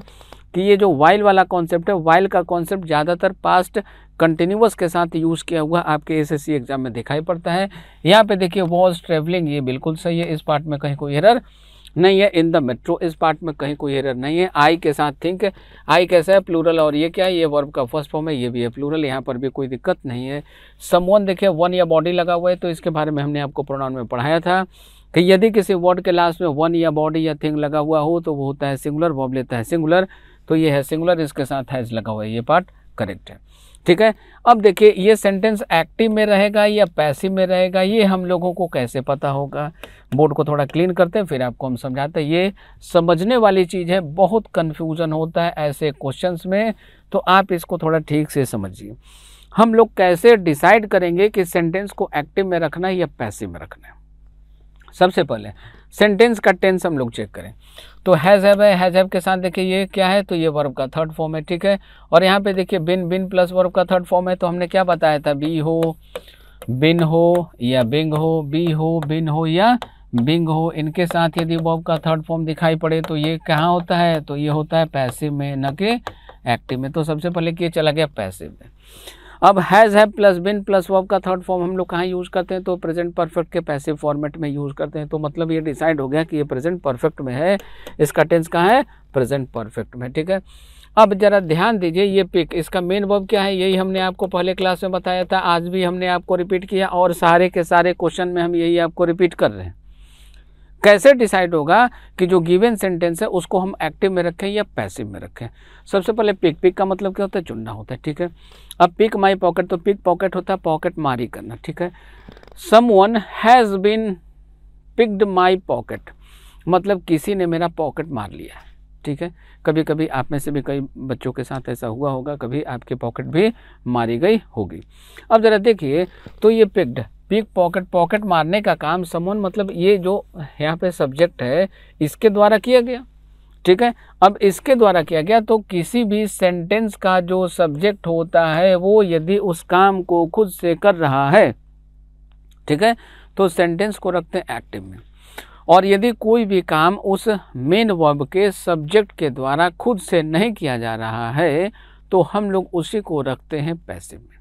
कि ये जो वाइल वाला कॉन्सेप्ट है वाइल का कॉन्सेप्ट ज़्यादातर पास्ट कंटिन्यूस के साथ यूज़ किया हुआ आपके एसएससी एग्ज़ाम में दिखाई पड़ता है यहाँ पे देखिए वॉज ट्रेवलिंग ये बिल्कुल सही है इस पार्ट में कहीं कोई एरर नहीं है इन द मेट्रो इस पार्ट में कहीं कोई एरर नहीं है आई के साथ थिंक आई कैसा है प्लूरल और ये क्या है ये वर्ब का फर्स्ट फॉर्म है ये भी है प्लूरल यहाँ पर भी कोई दिक्कत नहीं है समवन देखिए वन या बॉडी लगा हुआ है तो इसके बारे में हमने आपको प्रोनाउन में पढ़ाया था कि यदि किसी वर्ड के लास्ट में वन या बॉडी या थिंग लगा हुआ हो तो वो होता है सिंगुलर वर्ब लेता है सिंगुलर तो ये है सिंगुलर इसके साथ हैज लगा हुआ है ये पार्ट करेक्ट है ठीक है अब देखिए ये सेंटेंस एक्टिव में रहेगा या पैसिव में रहेगा ये हम लोगों को कैसे पता होगा बोर्ड को थोड़ा क्लीन करते हैं फिर आपको हम समझाते हैं ये समझने वाली चीज़ है बहुत कन्फ्यूज़न होता है ऐसे क्वेश्चंस में तो आप इसको थोड़ा ठीक से समझिए हम लोग कैसे डिसाइड करेंगे कि सेंटेंस को एक्टिव में रखना है या पैसिव में रखना है सबसे पहले सेंटेंस का टेंस हम लोग चेक करें तो हैज़ हैव है हैज़ हैव के साथ देखिए ये क्या है तो ये वर्ब का थर्ड फॉर्म है ठीक है और यहाँ पे देखिए बिन बिन प्लस वर्ब का थर्ड फॉर्म है तो हमने क्या बताया था बी हो बिन हो या बिंग हो बी हो बिन हो या बिंग हो इनके साथ यदि वर्ब का थर्ड फॉर्म दिखाई पड़े तो ये कहाँ होता है तो ये होता है पैसिव में न कि एक्टिव में तो सबसे पहले कि चला गया पैसिव में अब हैज़ है प्लस बिन प्लस वब का थर्ड फॉर्म हम लोग कहाँ यूज़ करते हैं तो प्रेजेंट परफेक्ट के पैसिव फॉर्मेट में यूज़ करते हैं तो मतलब ये डिसाइड हो गया कि ये प्रेजेंट परफेक्ट में है इसका टेंस कहाँ है प्रेजेंट परफेक्ट में ठीक है अब जरा ध्यान दीजिए ये पिक इसका मेन वर्ब क्या है यही हमने आपको पहले क्लास में बताया था आज भी हमने आपको रिपीट किया और सारे के सारे क्वेश्चन में हम यही आपको रिपीट कर रहे हैं कैसे डिसाइड होगा कि जो गिवन सेंटेंस है उसको हम एक्टिव में रखें या पैसिव में रखें सबसे पहले पिक पिक का मतलब क्या होता है चुनना होता है ठीक है अब पिक माई पॉकेट तो पिक पॉकेट होता है पॉकेट मारी करना ठीक है someone has been picked my pocket मतलब किसी ने मेरा पॉकेट मार लिया है ठीक है कभी कभी आप में से भी कई बच्चों के साथ ऐसा हुआ होगा कभी आपके पॉकेट भी मारी गई होगी अब ज़रा देखिए तो ये पिक्ड पिक पॉकेट पॉकेट मारने का काम समोन मतलब ये जो यहाँ पे सब्जेक्ट है इसके द्वारा किया गया ठीक है अब इसके द्वारा किया गया तो किसी भी सेंटेंस का जो सब्जेक्ट होता है वो यदि उस काम को खुद से कर रहा है ठीक है तो सेंटेंस को रखते हैं एक्टिव में और यदि कोई भी काम उस मेन वर्ब के सब्जेक्ट के द्वारा खुद से नहीं किया जा रहा है तो हम लोग उसी को रखते हैं पैसे में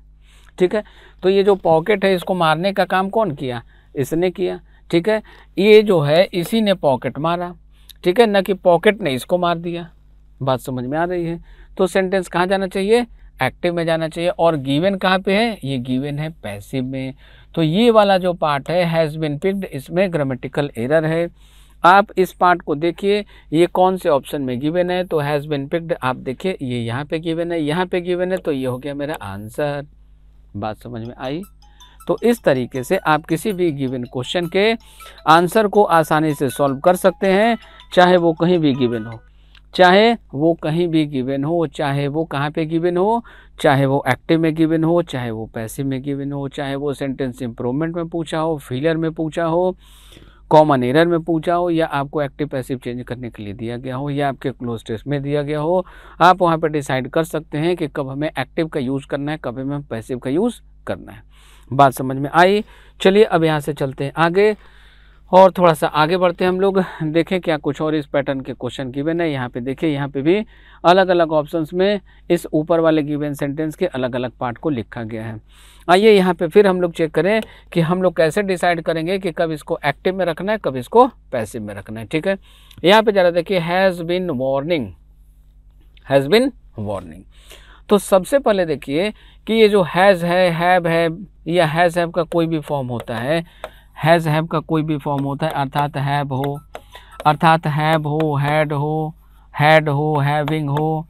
ठीक है तो ये जो पॉकेट है इसको मारने का काम कौन किया इसने किया ठीक है ये जो है इसी ने पॉकेट मारा ठीक है ना कि पॉकेट ने इसको मार दिया बात समझ में आ रही है तो सेंटेंस कहाँ जाना चाहिए एक्टिव में जाना चाहिए और गिवन कहाँ पे है ये गिवन है पैसिव में तो ये वाला जो पार्ट है हैज़ बिन पिक्ड इसमें ग्रामेटिकल एरर है आप इस पार्ट को देखिए ये कौन से ऑप्शन में गिवन है तो हैज़ बिन पिक्ड आप देखिए ये यहाँ पे गिवन है यहाँ पे गिवन है तो ये हो गया मेरा आंसर बात समझ में आई तो इस तरीके से आप किसी भी गिवन क्वेश्चन के आंसर को आसानी से सॉल्व कर सकते हैं चाहे वो कहीं भी गिवन हो चाहे वो कहीं भी गिवन हो चाहे वो कहाँ पे गिवन हो चाहे वो एक्टिव में गिवन हो चाहे वो पैसिव में गिवन हो चाहे वो सेंटेंस इम्प्रूवमेंट में पूछा हो फीलर में पूछा हो कॉमन एरर में पूछा हो या आपको एक्टिव पैसिव चेंज करने के लिए दिया गया हो या आपके क्लोज टेस्ट में दिया गया हो आप वहाँ पर डिसाइड कर सकते हैं कि कब हमें एक्टिव का यूज़ करना है कब हमें पैसिव का यूज़ करना है बात समझ में आई चलिए अब यहाँ से चलते हैं आगे और थोड़ा सा आगे बढ़ते हैं हम लोग देखें क्या कुछ और इस पैटर्न के क्वेश्चन गिवन है यहाँ पे देखिए यहाँ पे भी अलग अलग ऑप्शंस में इस ऊपर वाले गिवन सेंटेंस के अलग अलग पार्ट को लिखा गया है आइए यहाँ पे फिर हम लोग चेक करें कि हम लोग कैसे डिसाइड करेंगे कि कब इसको एक्टिव में रखना है कब इसको पैसिव में रखना है ठीक है यहाँ पर ज़रा देखिए has been warning has been warning तो सबसे पहले देखिए कि ये जो हैज़ है हैव है या हैज़ हैव का कोई भी फॉर्म होता है हैज़ हैव का कोई भी फॉर्म होता है अर्थात हैव हो अर्थात हैव हो हैड हो हैड हो हैविंग हो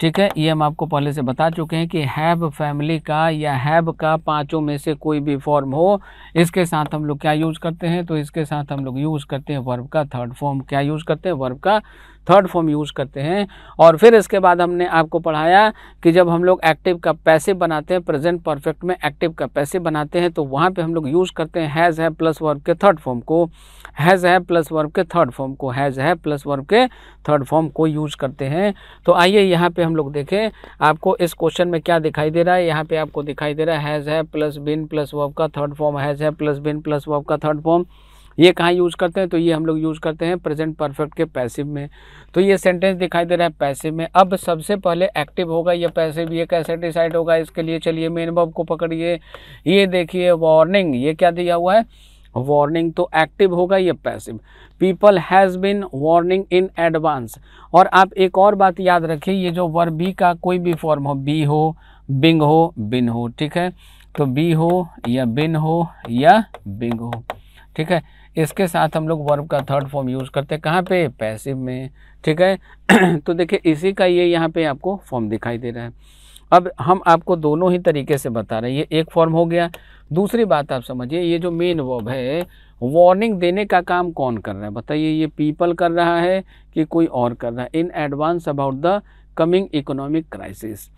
ठीक है ये हम आपको पहले से बता चुके हैं कि हैव फैमिली का या हैव का पांचों में से कोई भी फॉर्म हो इसके साथ हम लोग क्या यूज़ करते हैं तो इसके साथ हम लोग यूज़ करते हैं वर्ब का थर्ड फॉर्म क्या यूज़ करते हैं वर्ब का थर्ड फॉर्म यूज़ करते हैं और फिर इसके बाद हमने आपको पढ़ाया कि जब हम लोग एक्टिव का पैसे बनाते हैं प्रेजेंट परफेक्ट में एक्टिव का पैसे बनाते हैं तो वहाँ पे हम लोग यूज़ करते हैं हैज़ है प्लस वर्ब के थर्ड फॉर्म को हैज़ है प्लस वर्ब के थर्ड फॉर्म को हैज़ है प्लस वर्ब के थर्ड फॉर्म को यूज़ करते हैं तो आइए यहाँ पर हम लोग देखें आपको इस क्वेश्चन में क्या दिखाई दे रहा है यहाँ पर आपको दिखाई दे रहा है हैज़ है प्लस बिन प्लस वर्ब का थर्ड फॉर्म हैज़ है प्लस बिन प्लस वर्ब का थर्ड फॉर्म ये कहाँ यूज़ करते हैं तो ये हम लोग यूज़ करते हैं प्रेजेंट परफेक्ट के पैसिव में तो ये सेंटेंस दिखाई दे रहा है पैसिव में अब सबसे पहले एक्टिव होगा ये पैसिव ये कैसे डिसाइड होगा इसके लिए चलिए मेन बॉब को पकड़िए ये देखिए वार्निंग ये क्या दिया हुआ है वार्निंग तो एक्टिव होगा ये passive people has been warning in advance और आप एक और बात याद रखिए ये जो वर्ब बी का कोई भी फॉर्म हो बी हो बिंग हो बिन हो ठीक है तो बी हो या बिन हो या बिंग हो ठीक है इसके साथ हम लोग वर्ब का थर्ड फॉर्म यूज़ करते हैं कहाँ पे पैसिव में ठीक है तो देखिए इसी का ये यहाँ पे आपको फॉर्म दिखाई दे रहा है अब हम आपको दोनों ही तरीके से बता रहे हैं ये एक फॉर्म हो गया दूसरी बात आप समझिए ये जो मेन वर्ब है वार्निंग देने का काम कौन कर रहा है बताइए ये पीपल कर रहा है कि कोई और कर रहा है in advance about the coming economic crisis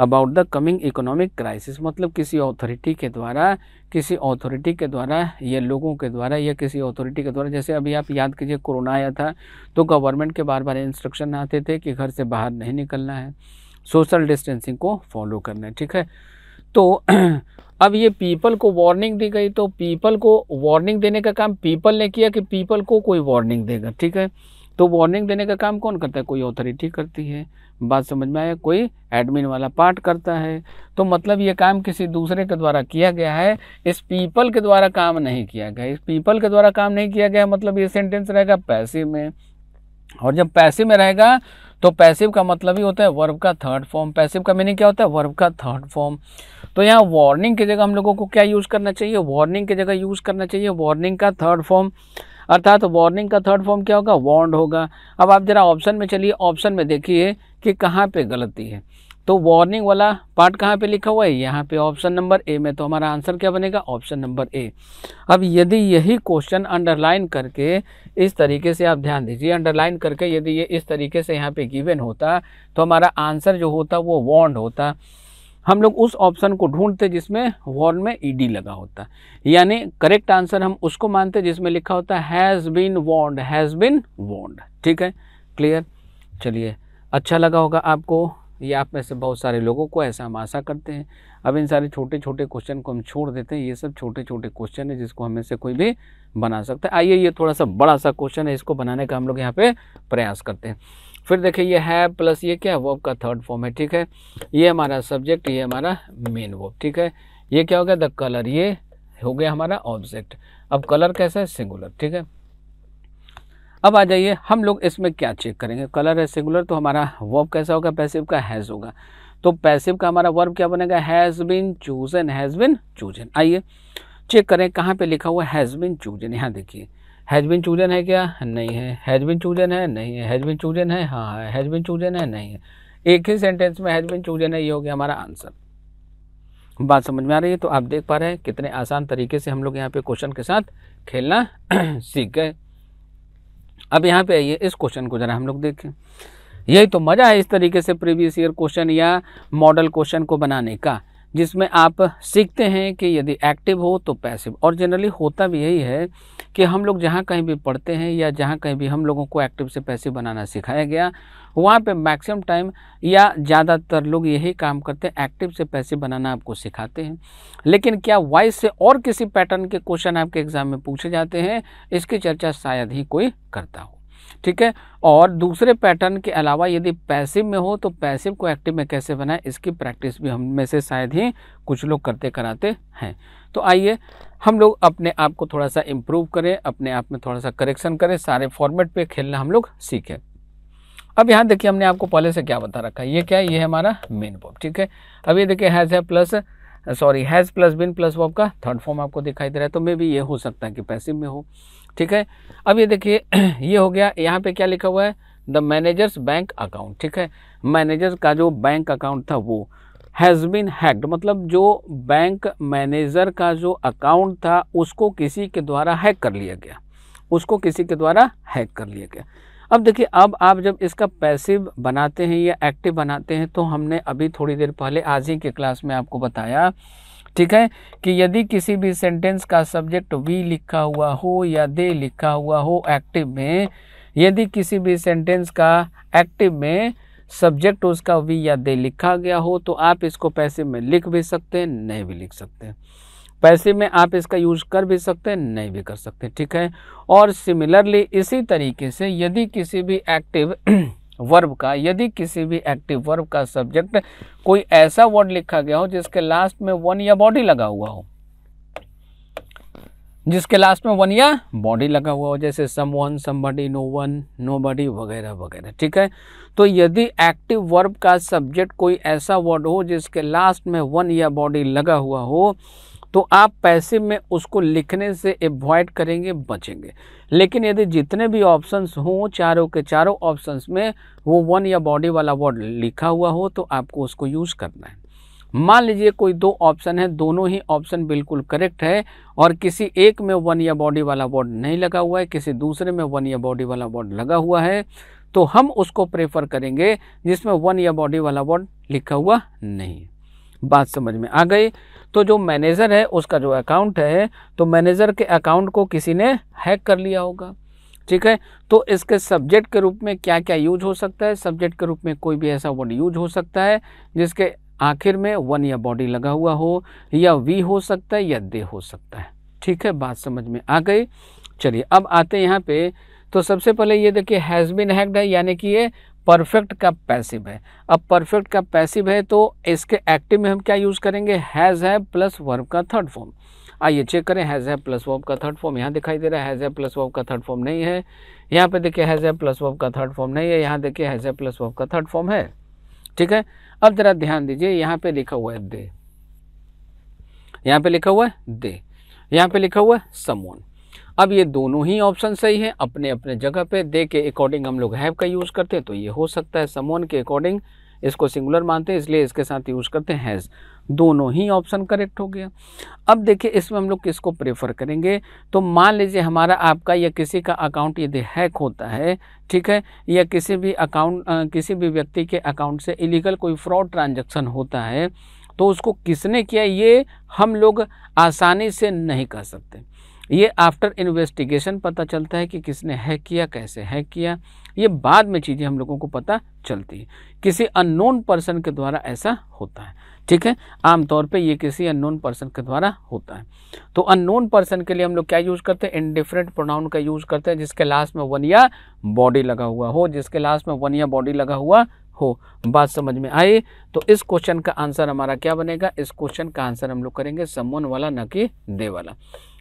about the coming economic crisis मतलब किसी अथॉरिटी के द्वारा किसी अथॉरिटी के द्वारा या लोगों के द्वारा या किसी अथॉरिटी के द्वारा जैसे अभी आप याद कीजिए कोरोना आया था तो गवर्नमेंट के बार बार इंस्ट्रक्शन आते थे कि घर से बाहर नहीं निकलना है सोशल डिस्टेंसिंग को फॉलो करना है ठीक है तो अब ये पीपल को वार्निंग दी गई तो पीपल को वार्निंग देने का काम पीपल ने किया कि पीपल को कोई वार्निंग देगा ठीक है तो वार्निंग देने का काम कौन करता है कोई अथॉरिटी करती है बात समझ में आया कोई एडमिन वाला पार्ट करता है तो मतलब ये काम किसी दूसरे के द्वारा किया गया है इस पीपल के द्वारा काम नहीं किया गया इस पीपल के द्वारा काम नहीं किया गया मतलब ये सेंटेंस रहेगा पैसे में और जब पैसे में रहेगा तो पैसिव का मतलब ही होता है वर्ब का थर्ड फॉर्म पैसिव का मीनिंग क्या होता है वर्ब का थर्ड फॉर्म तो यहाँ वार्निंग की जगह हम लोगों को क्या यूज़ करना चाहिए वार्निंग की जगह यूज़ करना चाहिए वार्निंग का थर्ड फॉर्म अर्थात वार्निंग का थर्ड फॉर्म क्या होगा वॉन्ड होगा अब आप जरा ऑप्शन में चलिए ऑप्शन में देखिए कि कहाँ पे गलती है तो वार्निंग वाला पार्ट कहाँ पे लिखा हुआ है यहाँ पे ऑप्शन नंबर ए में तो हमारा आंसर क्या बनेगा ऑप्शन नंबर ए अब यदि यही क्वेश्चन अंडरलाइन करके इस तरीके से आप ध्यान दीजिए अंडरलाइन करके यदि ये इस तरीके से यहाँ पे गिवन होता तो हमारा आंसर जो होता वो वॉन्ड होता हम लोग उस ऑप्शन को ढूंढते जिसमें वॉर्न में ईडी लगा होता है यानी करेक्ट आंसर हम उसको मानते जिसमें लिखा होता has been warned has been warned ठीक है क्लियर चलिए अच्छा लगा होगा आपको ये आप में से बहुत सारे लोगों को ऐसा हम आशा करते हैं अब इन सारे छोटे छोटे क्वेश्चन को हम छोड़ देते हैं ये सब छोटे छोटे क्वेश्चन है जिसको हमें से कोई भी बना सकता है आइए ये थोड़ा सा बड़ा सा क्वेश्चन है इसको बनाने का हम लोग यहाँ पे प्रयास करते हैं फिर देखिए ये है प्लस ये क्या है वर्ब का थर्ड फॉर्म है ठीक है ये हमारा सब्जेक्ट ये हमारा मेन वर्ब ठीक है ये क्या हो गया द कलर ये हो गया हमारा ऑब्जेक्ट अब कलर कैसा है सिंगुलर ठीक है अब आ जाइए हम लोग इसमें क्या चेक करेंगे कलर है सिंगुलर तो हमारा वर्ब कैसा होगा पैसिव का हैज़ होगा तो पैसिव का हमारा वर्ब क्या बनेगा has been chosen has been chosen आइए चेक करें कहाँ पे लिखा हुआ हैज़ बिन चूजन यहाँ देखिए हैज बिन चूजन है क्या नहीं है हैज बिन चूजन है नहीं है हैज बिन चूजन है हाँ है हैज बिन चूजन है नहीं है एक ही सेंटेंस में हैज बिन चूजन है ये हो गया हमारा आंसर बात समझ में आ रही है तो आप देख पा रहे हैं कितने आसान तरीके से हम लोग यहाँ पे क्वेश्चन के साथ खेलना सीख गए अब यहाँ पे आइए इस क्वेश्चन को जरा हम लोग देखें यही तो मज़ा है इस तरीके से प्रीवियस ईयर क्वेश्चन या मॉडल क्वेश्चन को बनाने का जिसमें आप सीखते हैं कि यदि एक्टिव हो तो पैसिव और जनरली होता भी यही है कि हम लोग जहाँ कहीं भी पढ़ते हैं या जहाँ कहीं भी हम लोगों को एक्टिव से पैसिव बनाना सिखाया गया वहाँ पे मैक्सिमम टाइम या ज़्यादातर लोग यही काम करते हैं एक्टिव से पैसिव बनाना आपको सिखाते हैं लेकिन क्या वॉइस से और किसी पैटर्न के क्वेश्चन आपके एग्ज़ाम में पूछे जाते हैं इसकी चर्चा शायद ही कोई करता हो ठीक है और दूसरे पैटर्न के अलावा यदि पैसिव में हो तो पैसिव को एक्टिव में कैसे बनाए इसकी प्रैक्टिस भी हम में से शायद ही कुछ लोग करते कराते हैं तो आइए हम लोग अपने आप को थोड़ा सा इम्प्रूव करें अपने आप में थोड़ा सा करेक्शन करें सारे फॉर्मेट पे खेलना हम लोग सीखें अब यहाँ देखिए हमने आपको पहले से क्या बता रखा है ये क्या है ये हमारा मेन वर्ब ठीक है अब ये देखिए हैज़ है plus sorry has plus been plus verb का थर्ड फॉर्म आपको दिखाई दे रहा है तो मे भी ये हो सकता है कि पैसिव में हो ठीक है अब ये देखिए ये हो गया यहाँ पे क्या लिखा हुआ है द मैनेजर्स बैंक अकाउंट ठीक है मैनेजर का जो बैंक अकाउंट था वो हैज़ बिन हैक्ड मतलब जो बैंक मैनेजर का जो अकाउंट था उसको किसी के द्वारा हैक कर लिया गया उसको किसी के द्वारा हैक कर लिया गया अब देखिए अब आप जब इसका पैसिव बनाते हैं या एक्टिव बनाते हैं तो हमने अभी थोड़ी देर पहले आज ही के क्लास में आपको बताया ठीक है कि यदि किसी भी सेंटेंस का सब्जेक्ट वी लिखा हुआ हो या दे लिखा हुआ हो एक्टिव में यदि किसी भी सेंटेंस का एक्टिव में सब्जेक्ट उसका वी या दे लिखा गया हो तो आप इसको पैसे में लिख भी सकते हैं नहीं भी लिख सकते पैसे में आप इसका यूज कर भी सकते हैं नहीं भी कर सकते ठीक है और सिमिलरली इसी तरीके से यदि किसी भी एक्टिव वर्ब का यदि किसी भी एक्टिव वर्ब का सब्जेक्ट कोई ऐसा वर्ड लिखा गया हो जिसके लास्ट में वन या बॉडी लगा हुआ हो जिसके लास्ट में वन या बॉडी लगा हुआ हो जैसे someone body no one nobody वगैरह वगैरह ठीक है तो यदि एक्टिव वर्ब का सब्जेक्ट कोई ऐसा वर्ड हो जिसके लास्ट में वन या बॉडी लगा हुआ हो तो आप पैसे में उसको लिखने से एवॉइड करेंगे बचेंगे लेकिन यदि जितने भी ऑप्शंस हों चारों के चारों ऑप्शंस में वो वन या बॉडी वाला वर्ड लिखा हुआ हो तो आपको उसको यूज़ करना है मान लीजिए कोई दो ऑप्शन है दोनों ही ऑप्शन बिल्कुल करेक्ट है और किसी एक में वन या बॉडी वाला वर्ड नहीं लगा हुआ है किसी दूसरे में वन या बॉडी वाला वर्ड लगा हुआ है तो हम उसको प्रेफर करेंगे जिसमें वन या बॉडी वाला वर्ड लिखा हुआ नहीं बात समझ में आ गई तो जो मैनेजर है उसका जो अकाउंट है तो मैनेजर के अकाउंट को किसी ने हैक कर लिया होगा ठीक है तो इसके सब्जेक्ट के रूप में क्या क्या यूज हो सकता है सब्जेक्ट के रूप में कोई भी ऐसा वर्ड यूज हो सकता है जिसके आखिर में वन या बॉडी लगा हुआ हो या वी हो सकता है या दे हो सकता है ठीक है बात समझ में आ गई चलिए अब आते हैं यहाँ पे तो सबसे पहले ये देखिए हैज़ बिन हैक्ड है यानी कि ये परफेक्ट का पैसिव है अब परफेक्ट का पैसिव है तो इसके एक्टिव में हम क्या यूज़ करेंगे हैज़ है प्लस वर्ब का थर्ड फॉर्म आइए चेक करें हैज़ है प्लस वर्ब का थर्ड फॉर्म यहाँ दिखाई दे रहा है हैज़ है प्लस वर्ब का थर्ड फॉर्म नहीं है यहाँ पे देखिए हैज़ है प्लस वर्ब का थर्ड फॉर्म नहीं है यहाँ देखिए हैज़ है प्लस वर्ब का थर्ड फॉर्म है ठीक है अब ज़रा ध्यान दीजिए यहाँ पे लिखा हुआ है दे यहाँ पे लिखा हुआ है दे यहाँ पे लिखा हुआ है समोन अब ये दोनों ही ऑप्शन सही हैं अपने अपने जगह पे दे के अकॉर्डिंग हम लोग हैव का यूज़ करते हैं तो ये हो सकता है समोन के अकॉर्डिंग इसको सिंगुलर मानते हैं इसलिए इसके साथ यूज़ करते हैं हैज़ दोनों ही ऑप्शन करेक्ट हो गया अब देखिए इसमें हम लोग किसको प्रेफर करेंगे तो मान लीजिए हमारा आपका या किसी का अकाउंट यदि हैक होता है ठीक है या किसी भी अकाउंट किसी भी व्यक्ति के अकाउंट से इलीगल कोई फ्रॉड ट्रांजेक्शन होता है तो उसको किसने किया ये हम लोग आसानी से नहीं कह सकते ये आफ्टर इन्वेस्टिगेशन पता चलता है कि किसने हैक किया कैसे हैक किया ये बाद में चीज़ें हम लोगों को पता चलती है किसी अननोन पर्सन के द्वारा ऐसा होता है ठीक है आमतौर पे ये किसी अननोन पर्सन के द्वारा होता है तो अननोन पर्सन के लिए हम लोग क्या यूज़ करते हैं इनडिफरेंट प्रोनाउन का यूज़ करते हैं जिसके लास्ट में वन या बॉडी लगा हुआ हो जिसके लास्ट में वन या बॉडी लगा हुआ हो बात समझ में आई तो इस क्वेश्चन का आंसर हमारा क्या बनेगा इस क्वेश्चन का आंसर हम लोग करेंगे समोन वाला न कि दे वाला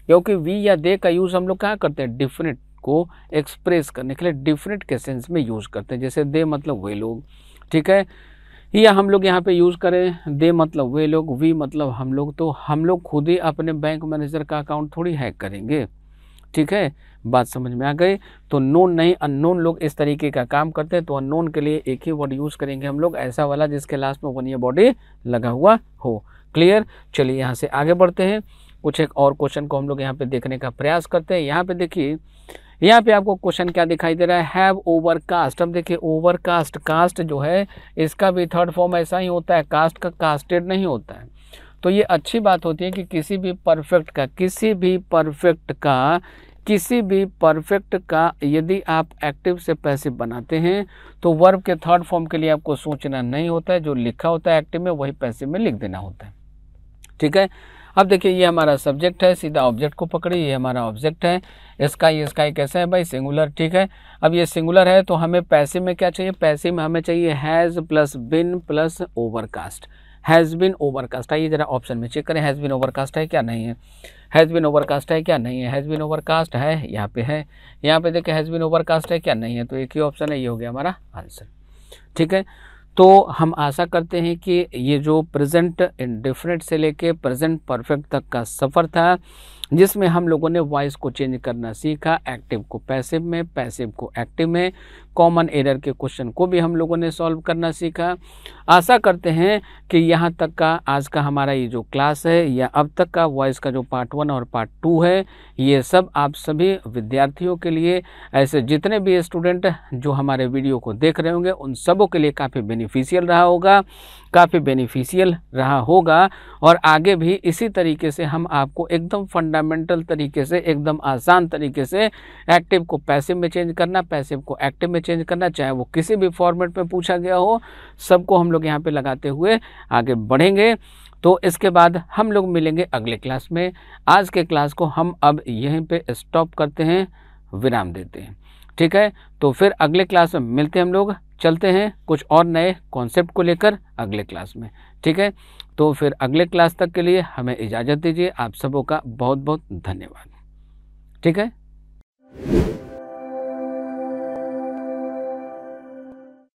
क्योंकि वी या दे का यूज़ हम लोग कहाँ करते हैं डिफरेंट को एक्सप्रेस करने के लिए डिफरेंट के सेंस में यूज़ करते हैं जैसे दे मतलब वे लोग ठीक है या हम लोग यहाँ पे यूज़ करें दे मतलब वे लोग वी मतलब हम लोग तो हम लोग खुद ही अपने बैंक मैनेजर का अकाउंट थोड़ी हैक करेंगे ठीक है बात समझ में आ गई तो नोन नहीं अननोन लोग इस तरीके का काम करते हैं तो अननोन के लिए एक ही वर्ड यूज़ करेंगे हम लोग ऐसा वाला जिसके लास्ट में वन ये बॉडी लगा हुआ हो क्लियर चलिए यहाँ से आगे बढ़ते हैं कुछ एक और क्वेश्चन को हम लोग यहाँ पे देखने का प्रयास करते हैं यहाँ पे देखिए यहाँ पे आपको क्वेश्चन क्या दिखाई दे रहा है हैव कास्ट अब देखिए ओवरकास्ट कास्ट जो है इसका भी थर्ड फॉर्म ऐसा ही होता है कास्ट का कास्टेड नहीं होता है तो ये अच्छी बात होती है कि किसी भी परफेक्ट का किसी भी परफेक्ट का किसी भी परफेक्ट का यदि आप एक्टिव से पैसिव बनाते हैं तो वर्ब के थर्ड फॉर्म के लिए आपको सोचना नहीं होता है जो लिखा होता है एक्टिव में वही पैसिव में लिख देना होता है ठीक है अब देखिए ये हमारा सब्जेक्ट है सीधा ऑब्जेक्ट को पकड़े ये हमारा ऑब्जेक्ट है स्काई स्काई कैसे है भाई सिंगुलर ठीक है अब ये सिंगुलर है तो हमें पैसे में क्या चाहिए पैसे में हमें चाहिए has plus been plus overcast has been overcast आइए जरा ऑप्शन में चेक करें हैज़ बिन ओवरकास्ट है क्या नहीं है हैज़ बिन ओवरकास्ट है क्या नहीं है हैज़ बिन ओवरकास्ट है यहाँ पे है यहाँ पे देखिए हैज़ बिन ओवरकास्ट है क्या नहीं है तो एक ही ऑप्शन है ये हो गया हमारा आंसर ठीक है तो हम आशा करते हैं कि ये जो प्रेजेंट इंडिफरेंट से लेके प्रेजेंट परफेक्ट तक का सफ़र था जिसमें हम लोगों ने वॉइस को चेंज करना सीखा एक्टिव को पैसिव में पैसिव को एक्टिव में कॉमन एरर के क्वेश्चन को भी हम लोगों ने सॉल्व करना सीखा आशा करते हैं कि यहाँ तक का आज का हमारा ये जो क्लास है या अब तक का वॉइस का जो पार्ट वन और पार्ट टू है ये सब आप सभी विद्यार्थियों के लिए ऐसे जितने भी स्टूडेंट जो हमारे वीडियो को देख रहे होंगे उन सबों के लिए काफ़ी बेनिफिशियल रहा होगा काफ़ी बेनिफिशियल रहा होगा और आगे भी इसी तरीके से हम आपको एकदम फंडामेंटल तरीके से एकदम आसान तरीके से एक्टिव को पैसिव में चेंज करना पैसिव को एक्टिव में में चेंज करना चाहे वो किसी भी फॉर्मेट में पूछा गया हो सबको हम लोग यहाँ पे लगाते हुए आगे बढ़ेंगे तो इसके बाद हम लोग मिलेंगे अगले क्लास में आज के क्लास को हम अब यहीं पे स्टॉप करते हैं विराम देते हैं ठीक है तो फिर अगले क्लास में मिलते हैं हम लोग चलते हैं कुछ और नए कॉन्सेप्ट को लेकर अगले क्लास में ठीक है तो फिर अगले क्लास तक के लिए हमें इजाज़त दीजिए आप सबों का बहुत बहुत धन्यवाद ठीक है